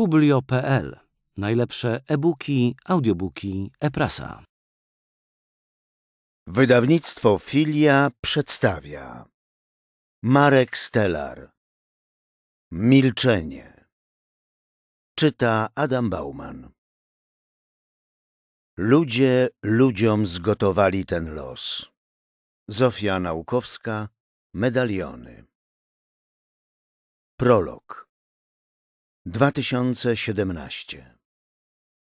publio.pl. Najlepsze e-booki, audiobooki, e-prasa. Wydawnictwo Filia przedstawia Marek Stelar Milczenie Czyta Adam Bauman Ludzie ludziom zgotowali ten los. Zofia Naukowska, medaliony. Prolog 2017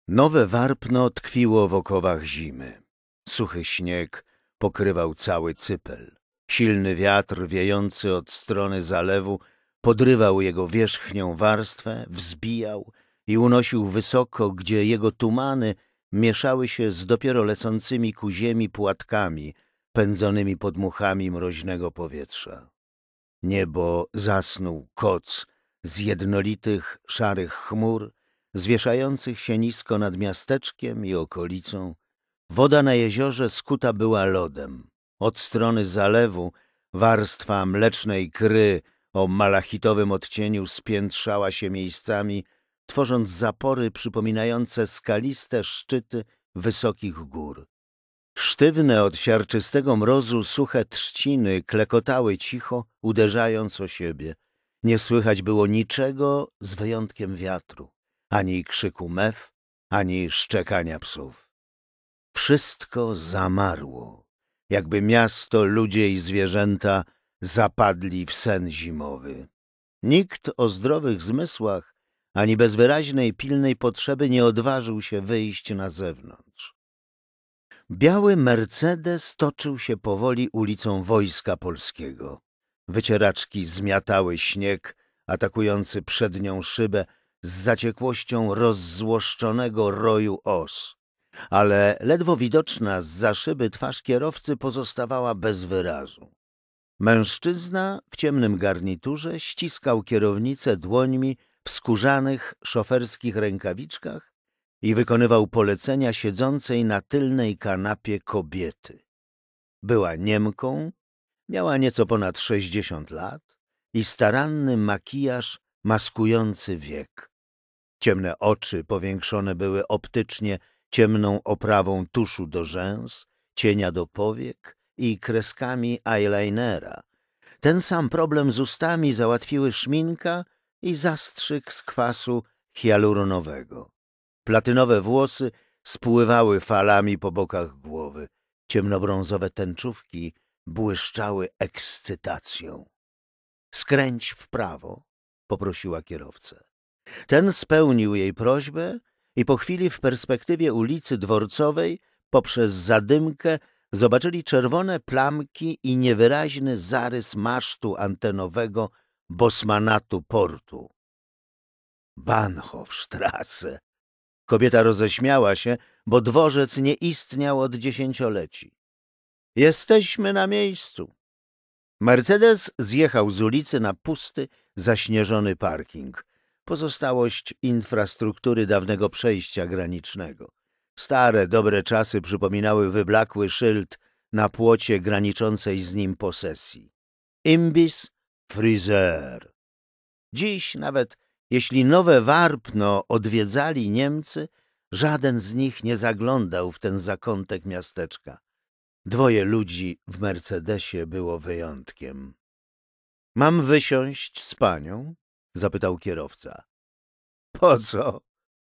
Nowe warpno tkwiło w okowach zimy. Suchy śnieg pokrywał cały cypel. Silny wiatr wiejący od strony zalewu podrywał jego wierzchnią warstwę, wzbijał i unosił wysoko, gdzie jego tumany mieszały się z dopiero lecącymi ku ziemi płatkami, pędzonymi podmuchami mroźnego powietrza. Niebo zasnął koc, z jednolitych, szarych chmur, zwieszających się nisko nad miasteczkiem i okolicą. Woda na jeziorze skuta była lodem. Od strony zalewu warstwa mlecznej kry o malachitowym odcieniu spiętrzała się miejscami, tworząc zapory przypominające skaliste szczyty wysokich gór. Sztywne od siarczystego mrozu suche trzciny klekotały cicho, uderzając o siebie. Nie słychać było niczego z wyjątkiem wiatru, ani krzyku mew, ani szczekania psów. Wszystko zamarło, jakby miasto, ludzie i zwierzęta zapadli w sen zimowy. Nikt o zdrowych zmysłach ani bez wyraźnej, pilnej potrzeby nie odważył się wyjść na zewnątrz. Biały Mercedes toczył się powoli ulicą Wojska Polskiego. Wycieraczki zmiatały śnieg, atakujący przednią szybę z zaciekłością rozzłoszczonego roju os. Ale ledwo widoczna z za szyby twarz kierowcy pozostawała bez wyrazu. Mężczyzna w ciemnym garniturze ściskał kierownicę dłońmi w skórzanych szoferskich rękawiczkach i wykonywał polecenia siedzącej na tylnej kanapie kobiety. Była Niemką, Miała nieco ponad sześćdziesiąt lat i staranny makijaż maskujący wiek. Ciemne oczy powiększone były optycznie ciemną oprawą tuszu do rzęs, cienia do powiek i kreskami eyelinera. Ten sam problem z ustami załatwiły szminka i zastrzyk z kwasu hialuronowego. Platynowe włosy spływały falami po bokach głowy. Ciemnobrązowe tęczówki błyszczały ekscytacją. Skręć w prawo, poprosiła kierowcę. Ten spełnił jej prośbę i po chwili w perspektywie ulicy Dworcowej poprzez zadymkę zobaczyli czerwone plamki i niewyraźny zarys masztu antenowego Bosmanatu portu. Banhofstraße. Kobieta roześmiała się, bo dworzec nie istniał od dziesięcioleci. Jesteśmy na miejscu. Mercedes zjechał z ulicy na pusty, zaśnieżony parking. Pozostałość infrastruktury dawnego przejścia granicznego. Stare, dobre czasy przypominały wyblakły szyld na płocie graniczącej z nim posesji. Imbis Frizer. Dziś nawet jeśli nowe Warpno odwiedzali Niemcy, żaden z nich nie zaglądał w ten zakątek miasteczka. Dwoje ludzi w Mercedesie było wyjątkiem. Mam wysiąść z panią? zapytał kierowca. Po co?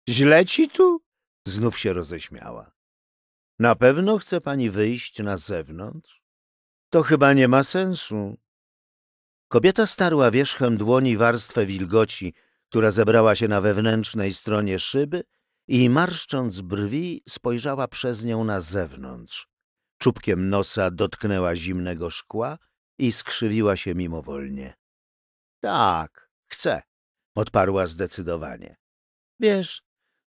Źle ci tu? znów się roześmiała. Na pewno chce pani wyjść na zewnątrz? To chyba nie ma sensu. Kobieta starła wierzchem dłoni warstwę wilgoci, która zebrała się na wewnętrznej stronie szyby i marszcząc brwi spojrzała przez nią na zewnątrz. Czubkiem nosa dotknęła zimnego szkła i skrzywiła się mimowolnie. Tak, chcę, odparła zdecydowanie. Wiesz,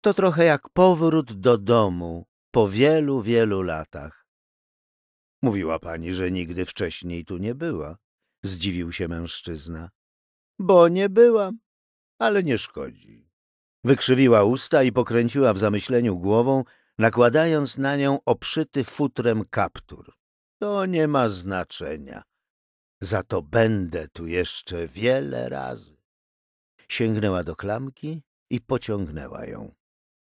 to trochę jak powrót do domu po wielu, wielu latach. Mówiła pani, że nigdy wcześniej tu nie była, zdziwił się mężczyzna. Bo nie byłam, ale nie szkodzi. Wykrzywiła usta i pokręciła w zamyśleniu głową, nakładając na nią obszyty futrem kaptur. To nie ma znaczenia. Za to będę tu jeszcze wiele razy. Sięgnęła do klamki i pociągnęła ją.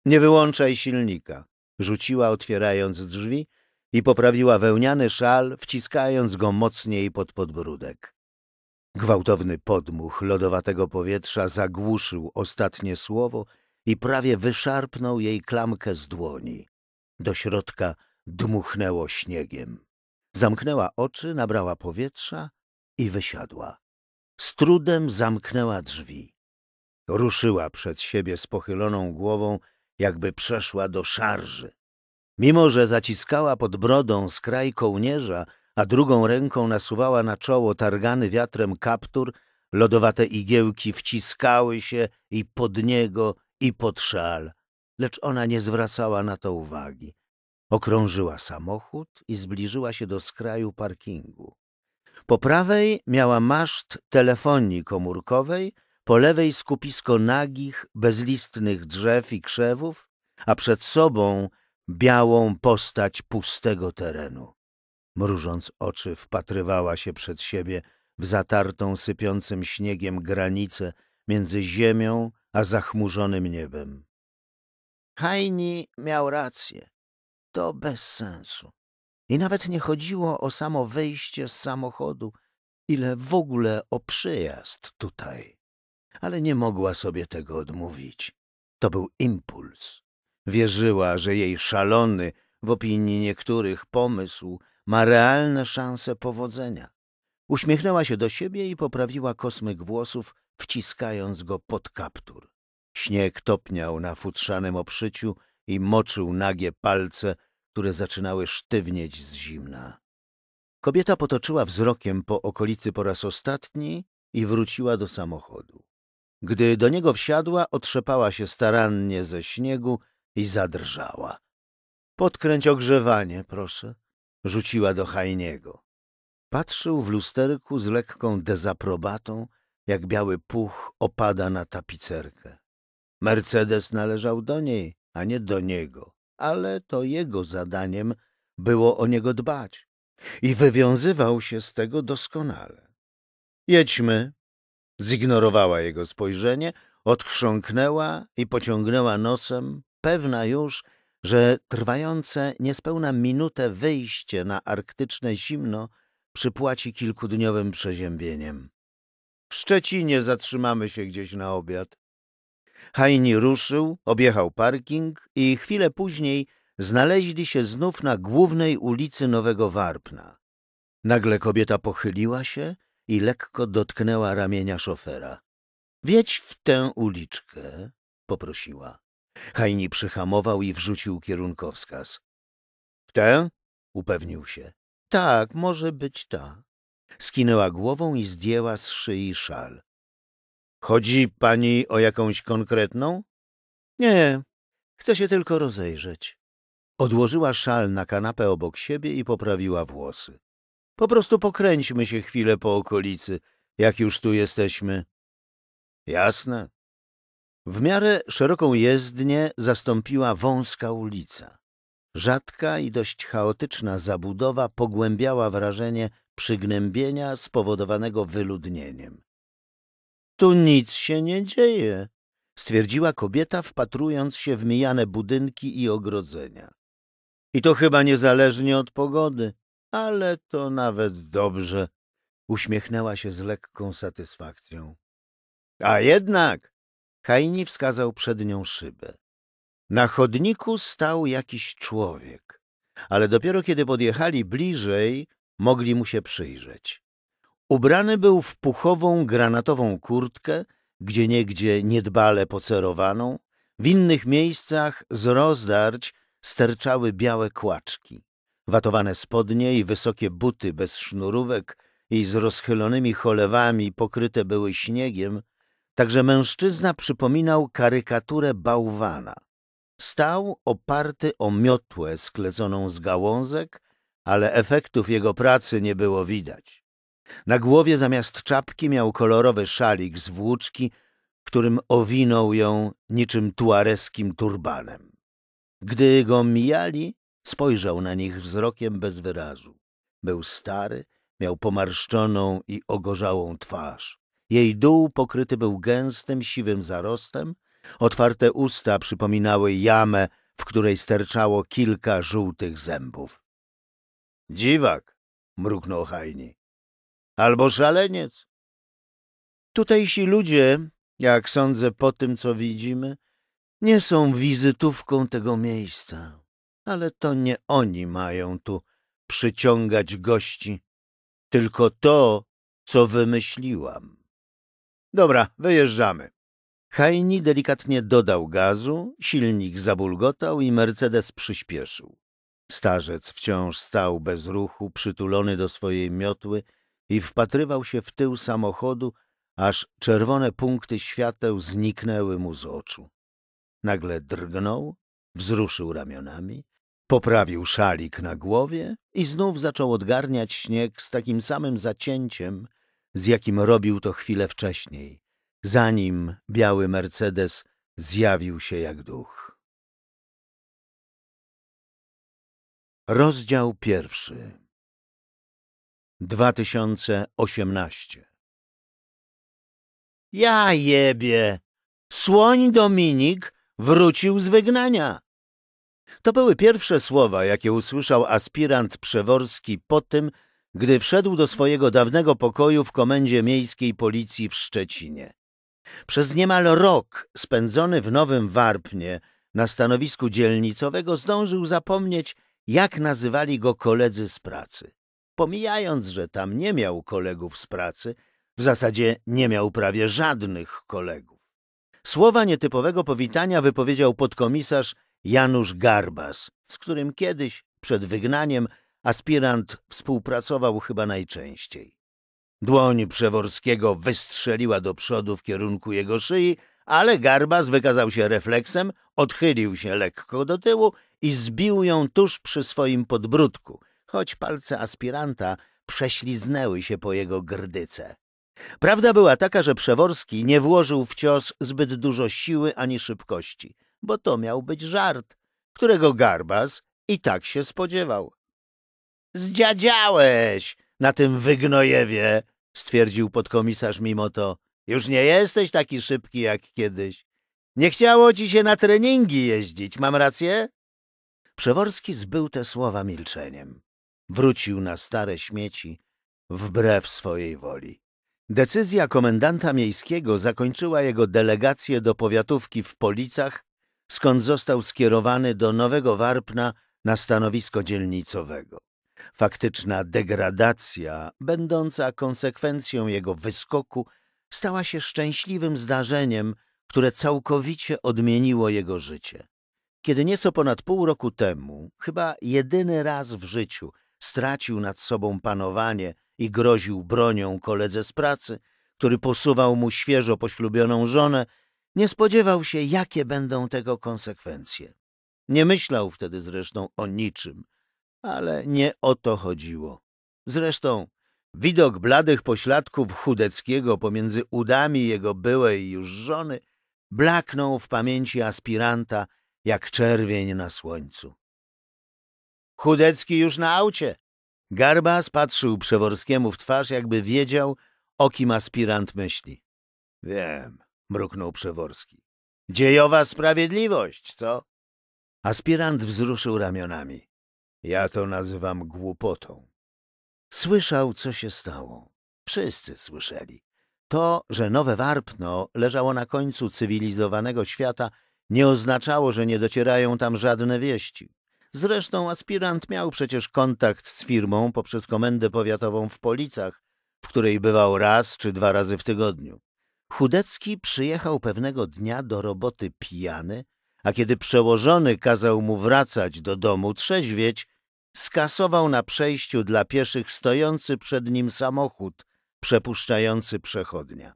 Nie wyłączaj silnika, rzuciła otwierając drzwi i poprawiła wełniany szal, wciskając go mocniej pod podbródek. Gwałtowny podmuch lodowatego powietrza zagłuszył ostatnie słowo i prawie wyszarpnął jej klamkę z dłoni. Do środka dmuchnęło śniegiem. Zamknęła oczy, nabrała powietrza i wysiadła. Z trudem zamknęła drzwi. Ruszyła przed siebie z pochyloną głową, jakby przeszła do szarży. Mimo, że zaciskała pod brodą skraj kołnierza, a drugą ręką nasuwała na czoło targany wiatrem kaptur, lodowate igiełki wciskały się i pod niego i pod szal, lecz ona nie zwracała na to uwagi. Okrążyła samochód i zbliżyła się do skraju parkingu. Po prawej miała maszt telefonii komórkowej, po lewej skupisko nagich, bezlistnych drzew i krzewów, a przed sobą białą postać pustego terenu. Mrużąc oczy, wpatrywała się przed siebie w zatartą sypiącym śniegiem granicę między ziemią a zachmurzonym niebem. Hajni miał rację. To bez sensu. I nawet nie chodziło o samo wyjście z samochodu, ile w ogóle o przyjazd tutaj. Ale nie mogła sobie tego odmówić. To był impuls. Wierzyła, że jej szalony, w opinii niektórych, pomysł ma realne szanse powodzenia. Uśmiechnęła się do siebie i poprawiła kosmyk włosów, wciskając go pod kaptur. Śnieg topniał na futrzanym obszyciu i moczył nagie palce, które zaczynały sztywnieć z zimna. Kobieta potoczyła wzrokiem po okolicy po raz ostatni i wróciła do samochodu. Gdy do niego wsiadła, otrzepała się starannie ze śniegu i zadrżała. Podkręć ogrzewanie, proszę, rzuciła do Hajniego. Patrzył w lusterku z lekką dezaprobatą, jak biały puch opada na tapicerkę. Mercedes należał do niej, a nie do niego, ale to jego zadaniem było o niego dbać i wywiązywał się z tego doskonale. Jedźmy. Zignorowała jego spojrzenie, odchrząknęła i pociągnęła nosem, pewna już, że trwające niespełna minutę wyjście na arktyczne zimno przypłaci kilkudniowym przeziębieniem. W Szczecinie zatrzymamy się gdzieś na obiad. Hajni ruszył, objechał parking i chwilę później znaleźli się znów na głównej ulicy Nowego Warpna. Nagle kobieta pochyliła się i lekko dotknęła ramienia szofera. Wiedź w tę uliczkę, poprosiła. Hajni przyhamował i wrzucił kierunkowskaz. W tę? upewnił się. Tak, może być ta. Skinęła głową i zdjęła z szyi szal. Chodzi pani o jakąś konkretną? Nie, chcę się tylko rozejrzeć. Odłożyła szal na kanapę obok siebie i poprawiła włosy. Po prostu pokręćmy się chwilę po okolicy, jak już tu jesteśmy. Jasne. W miarę szeroką jezdnię zastąpiła wąska ulica. Rzadka i dość chaotyczna zabudowa pogłębiała wrażenie przygnębienia spowodowanego wyludnieniem. Tu nic się nie dzieje, stwierdziła kobieta, wpatrując się w mijane budynki i ogrodzenia. I to chyba niezależnie od pogody, ale to nawet dobrze, uśmiechnęła się z lekką satysfakcją. A jednak, Kaini wskazał przed nią szybę. Na chodniku stał jakiś człowiek, ale dopiero kiedy podjechali bliżej, mogli mu się przyjrzeć. Ubrany był w puchową, granatową kurtkę, gdzie niegdzie niedbale pocerowaną, w innych miejscach z rozdarć sterczały białe kłaczki. Watowane spodnie i wysokie buty bez sznurówek i z rozchylonymi cholewami pokryte były śniegiem, także mężczyzna przypominał karykaturę bałwana. Stał oparty o miotłę skleconą z gałązek, ale efektów jego pracy nie było widać. Na głowie zamiast czapki miał kolorowy szalik z włóczki, którym owinął ją niczym tuareskim turbanem. Gdy go mijali, spojrzał na nich wzrokiem bez wyrazu. Był stary, miał pomarszczoną i ogorzałą twarz. Jej dół pokryty był gęstym, siwym zarostem, otwarte usta przypominały jamę, w której sterczało kilka żółtych zębów. Dziwak, mruknął Hajni. Albo szaleniec. Tutejsi ludzie, jak sądzę po tym, co widzimy, nie są wizytówką tego miejsca, ale to nie oni mają tu przyciągać gości, tylko to, co wymyśliłam. Dobra, wyjeżdżamy. Hajni delikatnie dodał gazu, silnik zabulgotał i Mercedes przyspieszył. Starzec wciąż stał bez ruchu, przytulony do swojej miotły i wpatrywał się w tył samochodu, aż czerwone punkty świateł zniknęły mu z oczu. Nagle drgnął, wzruszył ramionami, poprawił szalik na głowie i znów zaczął odgarniać śnieg z takim samym zacięciem, z jakim robił to chwilę wcześniej, zanim biały Mercedes zjawił się jak duch. Rozdział pierwszy 2018 Ja jebie! Słoń Dominik wrócił z wygnania. To były pierwsze słowa, jakie usłyszał aspirant przeworski po tym, gdy wszedł do swojego dawnego pokoju w komendzie miejskiej policji w Szczecinie. Przez niemal rok spędzony w Nowym Warpnie na stanowisku dzielnicowego zdążył zapomnieć, jak nazywali go koledzy z pracy. Pomijając, że tam nie miał kolegów z pracy, w zasadzie nie miał prawie żadnych kolegów. Słowa nietypowego powitania wypowiedział podkomisarz Janusz Garbas, z którym kiedyś, przed wygnaniem, aspirant współpracował chyba najczęściej. Dłoń Przeworskiego wystrzeliła do przodu w kierunku jego szyi, ale Garbas wykazał się refleksem, odchylił się lekko do tyłu i zbił ją tuż przy swoim podbródku, choć palce aspiranta prześliznęły się po jego grdyce. Prawda była taka, że Przeworski nie włożył w cios zbyt dużo siły ani szybkości, bo to miał być żart, którego Garbas i tak się spodziewał. Zdziadziałeś na tym wygnojewie, stwierdził podkomisarz mimo to. Już nie jesteś taki szybki jak kiedyś. Nie chciało ci się na treningi jeździć, mam rację? Przeworski zbył te słowa milczeniem. Wrócił na stare śmieci wbrew swojej woli. Decyzja komendanta miejskiego zakończyła jego delegację do powiatówki w Policach, skąd został skierowany do Nowego Warpna na stanowisko dzielnicowego. Faktyczna degradacja, będąca konsekwencją jego wyskoku, stała się szczęśliwym zdarzeniem, które całkowicie odmieniło jego życie kiedy nieco ponad pół roku temu, chyba jedyny raz w życiu, stracił nad sobą panowanie i groził bronią koledze z pracy, który posuwał mu świeżo poślubioną żonę, nie spodziewał się, jakie będą tego konsekwencje. Nie myślał wtedy zresztą o niczym, ale nie o to chodziło. Zresztą widok bladych pośladków Chudeckiego pomiędzy udami jego byłej już żony blaknął w pamięci aspiranta jak czerwień na słońcu. Chudecki już na aucie. Garbas patrzył Przeworskiemu w twarz, jakby wiedział, o kim aspirant myśli. Wiem, mruknął Przeworski. Dziejowa sprawiedliwość, co? Aspirant wzruszył ramionami. Ja to nazywam głupotą. Słyszał, co się stało. Wszyscy słyszeli. To, że nowe warpno leżało na końcu cywilizowanego świata, nie oznaczało, że nie docierają tam żadne wieści. Zresztą aspirant miał przecież kontakt z firmą poprzez komendę powiatową w Policach, w której bywał raz czy dwa razy w tygodniu. Chudecki przyjechał pewnego dnia do roboty pijany, a kiedy przełożony kazał mu wracać do domu trzeźwieć, skasował na przejściu dla pieszych stojący przed nim samochód przepuszczający przechodnia.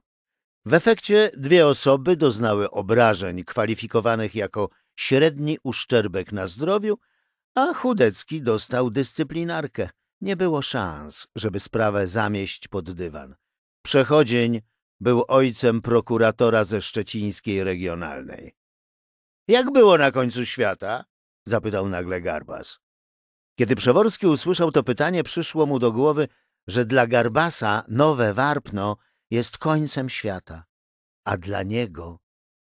W efekcie dwie osoby doznały obrażeń kwalifikowanych jako średni uszczerbek na zdrowiu, a Chudecki dostał dyscyplinarkę. Nie było szans, żeby sprawę zamieść pod dywan. Przechodzień był ojcem prokuratora ze szczecińskiej regionalnej. Jak było na końcu świata? zapytał nagle Garbas. Kiedy Przeworski usłyszał to pytanie, przyszło mu do głowy, że dla Garbasa nowe warpno jest końcem świata, a dla niego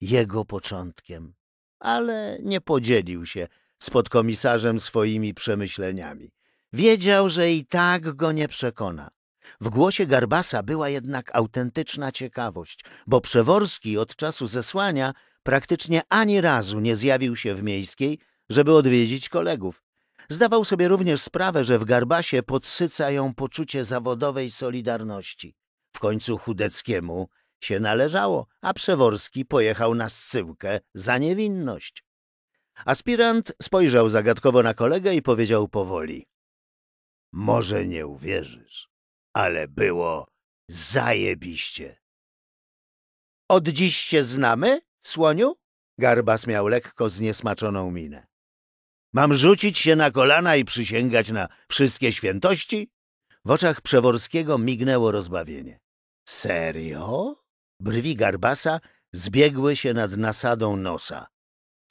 jego początkiem. Ale nie podzielił się z podkomisarzem swoimi przemyśleniami. Wiedział, że i tak go nie przekona. W głosie Garbasa była jednak autentyczna ciekawość, bo Przeworski od czasu zesłania praktycznie ani razu nie zjawił się w miejskiej, żeby odwiedzić kolegów. Zdawał sobie również sprawę, że w Garbasie podsyca ją poczucie zawodowej solidarności. W końcu Chudeckiemu się należało, a Przeworski pojechał na zsyłkę za niewinność. Aspirant spojrzał zagadkowo na kolegę i powiedział powoli. Może nie uwierzysz, ale było zajebiście. Od dziś się znamy, słoniu? Garbas miał lekko zniesmaczoną minę. Mam rzucić się na kolana i przysięgać na wszystkie świętości? W oczach Przeworskiego mignęło rozbawienie. Serio? Brwi Garbasa zbiegły się nad nasadą nosa.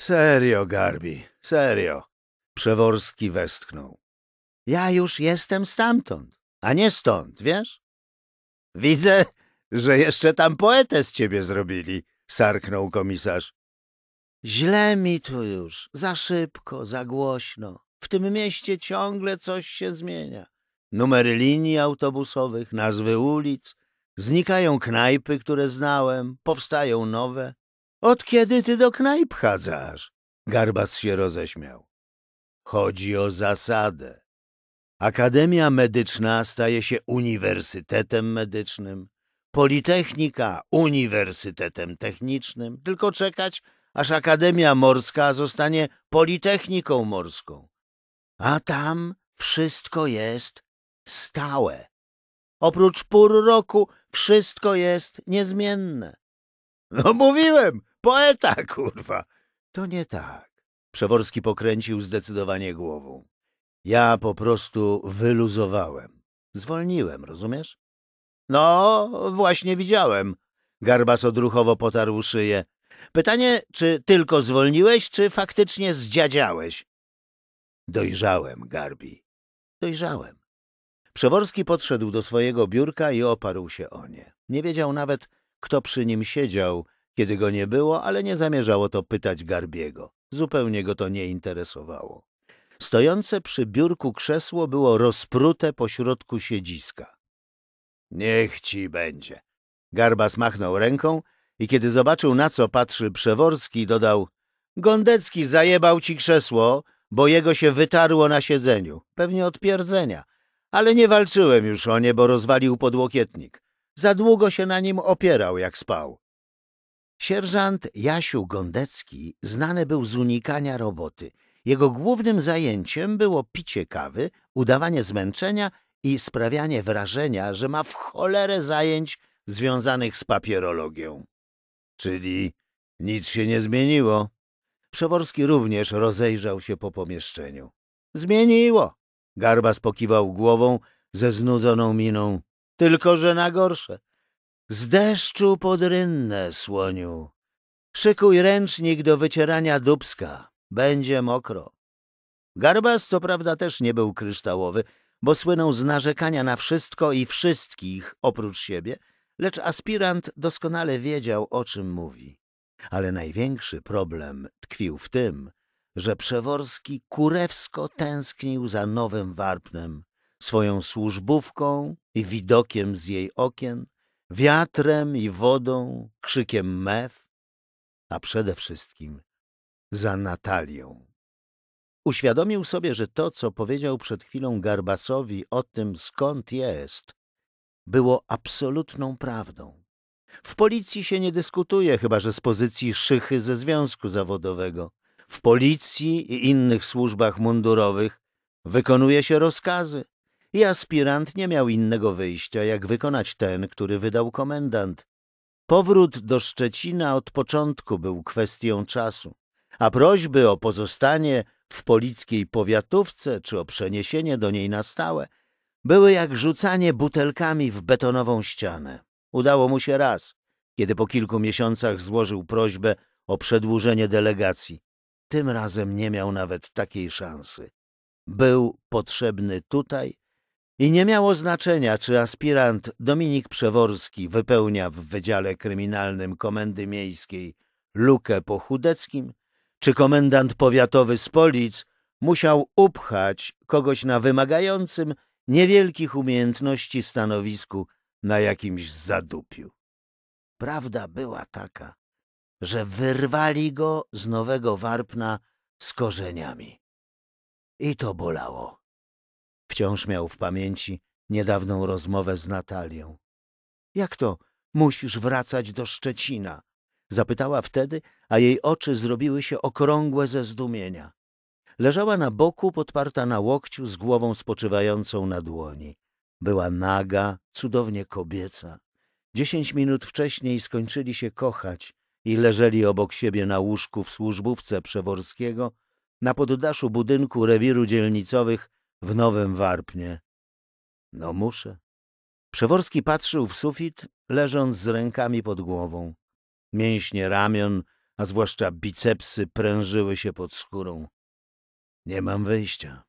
Serio, Garbi, serio. Przeworski westchnął. Ja już jestem stamtąd, a nie stąd, wiesz? Widzę, że jeszcze tam poetę z ciebie zrobili, sarknął komisarz. Źle mi tu już, za szybko, za głośno. W tym mieście ciągle coś się zmienia. Numery linii autobusowych, nazwy ulic, Znikają knajpy, które znałem, powstają nowe. Od kiedy ty do knajp chadzasz? Garbas się roześmiał. Chodzi o zasadę. Akademia Medyczna staje się uniwersytetem medycznym, Politechnika uniwersytetem technicznym, tylko czekać, aż Akademia Morska zostanie Politechniką Morską. A tam wszystko jest stałe. Oprócz pór roku wszystko jest niezmienne. No mówiłem, poeta, kurwa. To nie tak. Przeworski pokręcił zdecydowanie głową. Ja po prostu wyluzowałem. Zwolniłem, rozumiesz? No, właśnie widziałem. Garbas odruchowo potarł szyję. Pytanie, czy tylko zwolniłeś, czy faktycznie zdziadziałeś? Dojrzałem, Garbi. Dojrzałem. Przeworski podszedł do swojego biurka i oparł się o nie. Nie wiedział nawet, kto przy nim siedział, kiedy go nie było, ale nie zamierzało to pytać Garbiego. Zupełnie go to nie interesowało. Stojące przy biurku krzesło było rozprute pośrodku siedziska. Niech ci będzie. Garba machnął ręką i kiedy zobaczył, na co patrzy Przeworski, dodał Gondecki zajebał ci krzesło, bo jego się wytarło na siedzeniu. Pewnie od pierdzenia ale nie walczyłem już o nie, bo rozwalił podłokietnik. Za długo się na nim opierał, jak spał. Sierżant Jasiu Gondecki znany był z unikania roboty. Jego głównym zajęciem było picie kawy, udawanie zmęczenia i sprawianie wrażenia, że ma w cholerę zajęć związanych z papierologią. Czyli nic się nie zmieniło. Przeworski również rozejrzał się po pomieszczeniu. Zmieniło, Garbas pokiwał głową ze znudzoną miną. Tylko, że na gorsze. Z deszczu pod rynne, słoniu. Szykuj ręcznik do wycierania dubska. Będzie mokro. Garbas co prawda też nie był kryształowy, bo słynął z narzekania na wszystko i wszystkich oprócz siebie, lecz aspirant doskonale wiedział, o czym mówi. Ale największy problem tkwił w tym, że Przeworski kurewsko tęsknił za nowym warpnem, swoją służbówką i widokiem z jej okien, wiatrem i wodą, krzykiem mew, a przede wszystkim za Natalią. Uświadomił sobie, że to, co powiedział przed chwilą Garbasowi o tym, skąd jest, było absolutną prawdą. W policji się nie dyskutuje, chyba że z pozycji szychy ze związku zawodowego w policji i innych służbach mundurowych wykonuje się rozkazy i aspirant nie miał innego wyjścia, jak wykonać ten, który wydał komendant. Powrót do Szczecina od początku był kwestią czasu, a prośby o pozostanie w polickiej powiatówce czy o przeniesienie do niej na stałe były jak rzucanie butelkami w betonową ścianę. Udało mu się raz, kiedy po kilku miesiącach złożył prośbę o przedłużenie delegacji. Tym razem nie miał nawet takiej szansy. Był potrzebny tutaj i nie miało znaczenia, czy aspirant Dominik Przeworski wypełnia w Wydziale Kryminalnym Komendy Miejskiej lukę po Chudeckim, czy komendant powiatowy z Polic musiał upchać kogoś na wymagającym niewielkich umiejętności stanowisku na jakimś zadupiu. Prawda była taka, że wyrwali go z nowego warpna z korzeniami. I to bolało. Wciąż miał w pamięci niedawną rozmowę z Natalią. Jak to musisz wracać do Szczecina? Zapytała wtedy, a jej oczy zrobiły się okrągłe ze zdumienia. Leżała na boku, podparta na łokciu, z głową spoczywającą na dłoni. Była naga, cudownie kobieca. Dziesięć minut wcześniej skończyli się kochać, i leżeli obok siebie na łóżku w służbówce Przeworskiego na poddaszu budynku rewiru dzielnicowych w Nowym Warpnie. No muszę. Przeworski patrzył w sufit, leżąc z rękami pod głową. Mięśnie ramion, a zwłaszcza bicepsy prężyły się pod skórą. Nie mam wyjścia.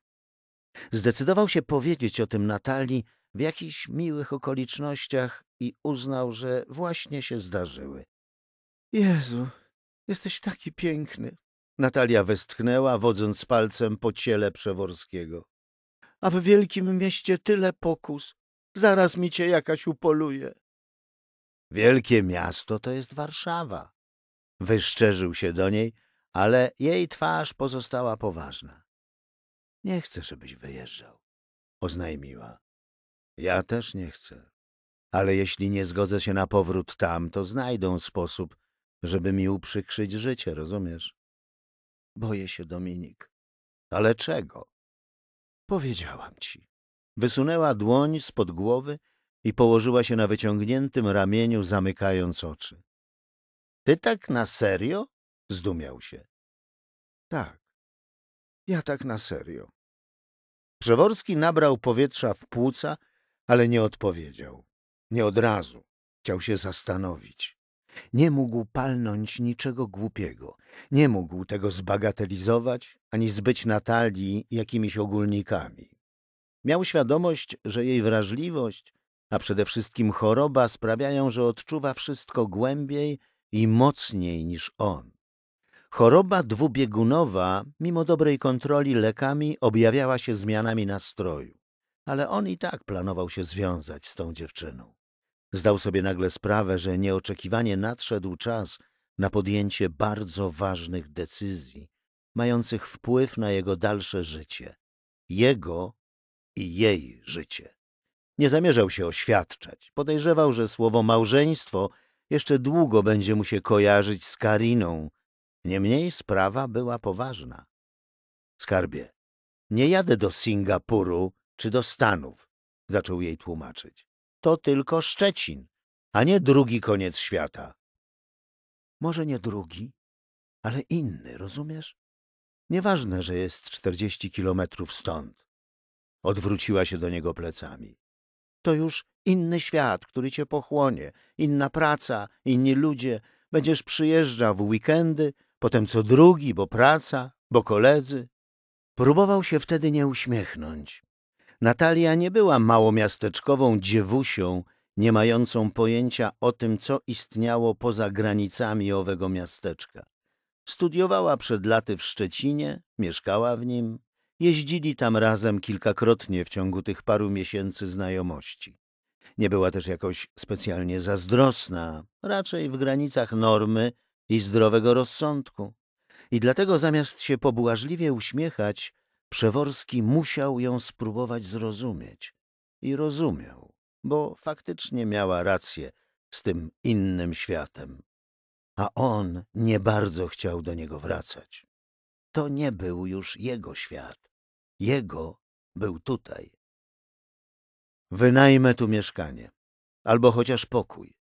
Zdecydował się powiedzieć o tym Natalii w jakichś miłych okolicznościach i uznał, że właśnie się zdarzyły. Jezu, jesteś taki piękny. Natalia westchnęła, wodząc palcem po ciele Przeworskiego. A w wielkim mieście tyle pokus. Zaraz mi cię jakaś upoluje. Wielkie miasto to jest Warszawa. Wyszczerzył się do niej, ale jej twarz pozostała poważna. Nie chcę, żebyś wyjeżdżał, oznajmiła. Ja też nie chcę. Ale jeśli nie zgodzę się na powrót tam, to znajdą sposób, żeby mi uprzykrzyć życie, rozumiesz? Boję się, Dominik. Ale czego? Powiedziałam ci. Wysunęła dłoń spod głowy i położyła się na wyciągniętym ramieniu, zamykając oczy. Ty tak na serio? Zdumiał się. Tak. Ja tak na serio. Przeworski nabrał powietrza w płuca, ale nie odpowiedział. Nie od razu. Chciał się zastanowić. Nie mógł palnąć niczego głupiego. Nie mógł tego zbagatelizować ani zbyć Natalii jakimiś ogólnikami. Miał świadomość, że jej wrażliwość, a przede wszystkim choroba sprawiają, że odczuwa wszystko głębiej i mocniej niż on. Choroba dwubiegunowa, mimo dobrej kontroli lekami, objawiała się zmianami nastroju, ale on i tak planował się związać z tą dziewczyną. Zdał sobie nagle sprawę, że nieoczekiwanie nadszedł czas na podjęcie bardzo ważnych decyzji, mających wpływ na jego dalsze życie, jego i jej życie. Nie zamierzał się oświadczać. Podejrzewał, że słowo małżeństwo jeszcze długo będzie mu się kojarzyć z Kariną. Niemniej sprawa była poważna. Skarbie, nie jadę do Singapuru czy do Stanów, zaczął jej tłumaczyć to tylko Szczecin, a nie drugi koniec świata. Może nie drugi, ale inny, rozumiesz? Nieważne, że jest czterdzieści kilometrów stąd. Odwróciła się do niego plecami. To już inny świat, który cię pochłonie, inna praca, inni ludzie. Będziesz przyjeżdżał w weekendy, potem co drugi, bo praca, bo koledzy. Próbował się wtedy nie uśmiechnąć, Natalia nie była małomiasteczkową dziewusią, nie mającą pojęcia o tym, co istniało poza granicami owego miasteczka. Studiowała przed laty w Szczecinie, mieszkała w nim, jeździli tam razem kilkakrotnie w ciągu tych paru miesięcy znajomości. Nie była też jakoś specjalnie zazdrosna, raczej w granicach normy i zdrowego rozsądku. I dlatego zamiast się pobłażliwie uśmiechać, Przeworski musiał ją spróbować zrozumieć. I rozumiał, bo faktycznie miała rację z tym innym światem. A on nie bardzo chciał do niego wracać. To nie był już jego świat. Jego był tutaj. Wynajmę tu mieszkanie. Albo chociaż pokój.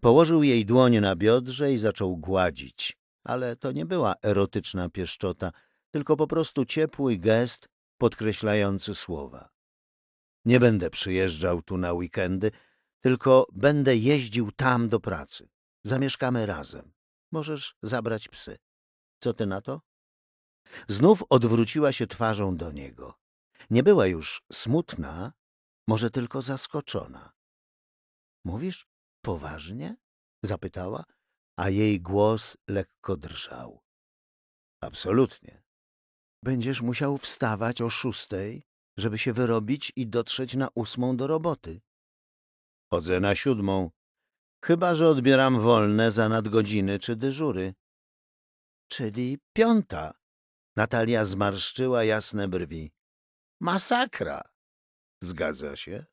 Położył jej dłonie na biodrze i zaczął gładzić. Ale to nie była erotyczna pieszczota – tylko po prostu ciepły gest podkreślający słowa. Nie będę przyjeżdżał tu na weekendy, tylko będę jeździł tam do pracy. Zamieszkamy razem. Możesz zabrać psy. Co ty na to? Znów odwróciła się twarzą do niego. Nie była już smutna, może tylko zaskoczona. Mówisz poważnie? zapytała, a jej głos lekko drżał. Absolutnie. Będziesz musiał wstawać o szóstej, żeby się wyrobić i dotrzeć na ósmą do roboty. Chodzę na siódmą, chyba że odbieram wolne za nadgodziny czy dyżury. Czyli piąta. Natalia zmarszczyła jasne brwi. Masakra! Zgadza się.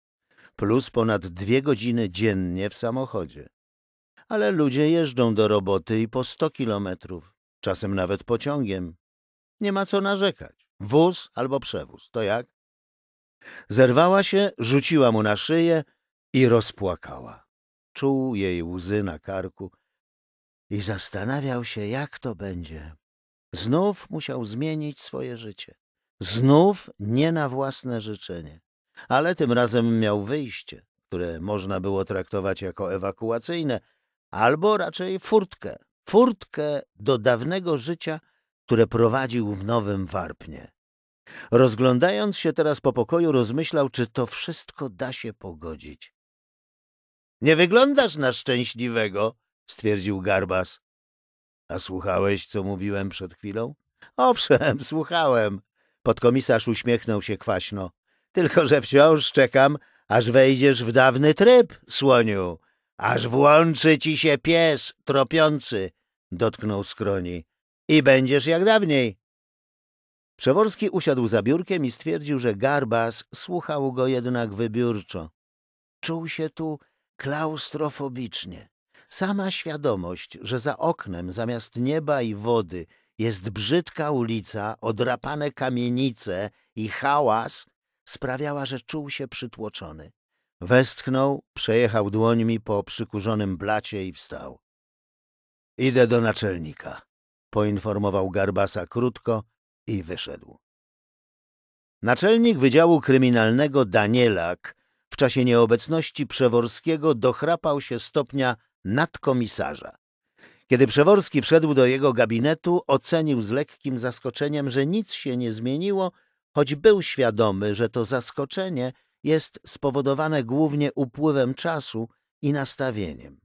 Plus ponad dwie godziny dziennie w samochodzie. Ale ludzie jeżdżą do roboty i po sto kilometrów, czasem nawet pociągiem. Nie ma co narzekać. Wóz albo przewóz, to jak? Zerwała się, rzuciła mu na szyję i rozpłakała. Czuł jej łzy na karku i zastanawiał się, jak to będzie. Znów musiał zmienić swoje życie. Znów nie na własne życzenie. Ale tym razem miał wyjście, które można było traktować jako ewakuacyjne, albo raczej furtkę. Furtkę do dawnego życia, które prowadził w Nowym Warpnie. Rozglądając się teraz po pokoju, rozmyślał, czy to wszystko da się pogodzić. — Nie wyglądasz na szczęśliwego — stwierdził Garbas. — A słuchałeś, co mówiłem przed chwilą? — Owszem, słuchałem. Podkomisarz uśmiechnął się kwaśno. — Tylko, że wciąż czekam, aż wejdziesz w dawny tryb, słoniu. Aż włączy ci się pies tropiący — dotknął skroni i będziesz jak dawniej. Przeworski usiadł za biurkiem i stwierdził, że Garbas słuchał go jednak wybiórczo. Czuł się tu klaustrofobicznie. Sama świadomość, że za oknem zamiast nieba i wody jest brzydka ulica, odrapane kamienice i hałas, sprawiała, że czuł się przytłoczony. Westchnął, przejechał dłońmi po przykurzonym blacie i wstał. Idę do naczelnika poinformował Garbasa krótko i wyszedł. Naczelnik Wydziału Kryminalnego Danielak w czasie nieobecności Przeworskiego dochrapał się stopnia nadkomisarza. Kiedy Przeworski wszedł do jego gabinetu, ocenił z lekkim zaskoczeniem, że nic się nie zmieniło, choć był świadomy, że to zaskoczenie jest spowodowane głównie upływem czasu i nastawieniem.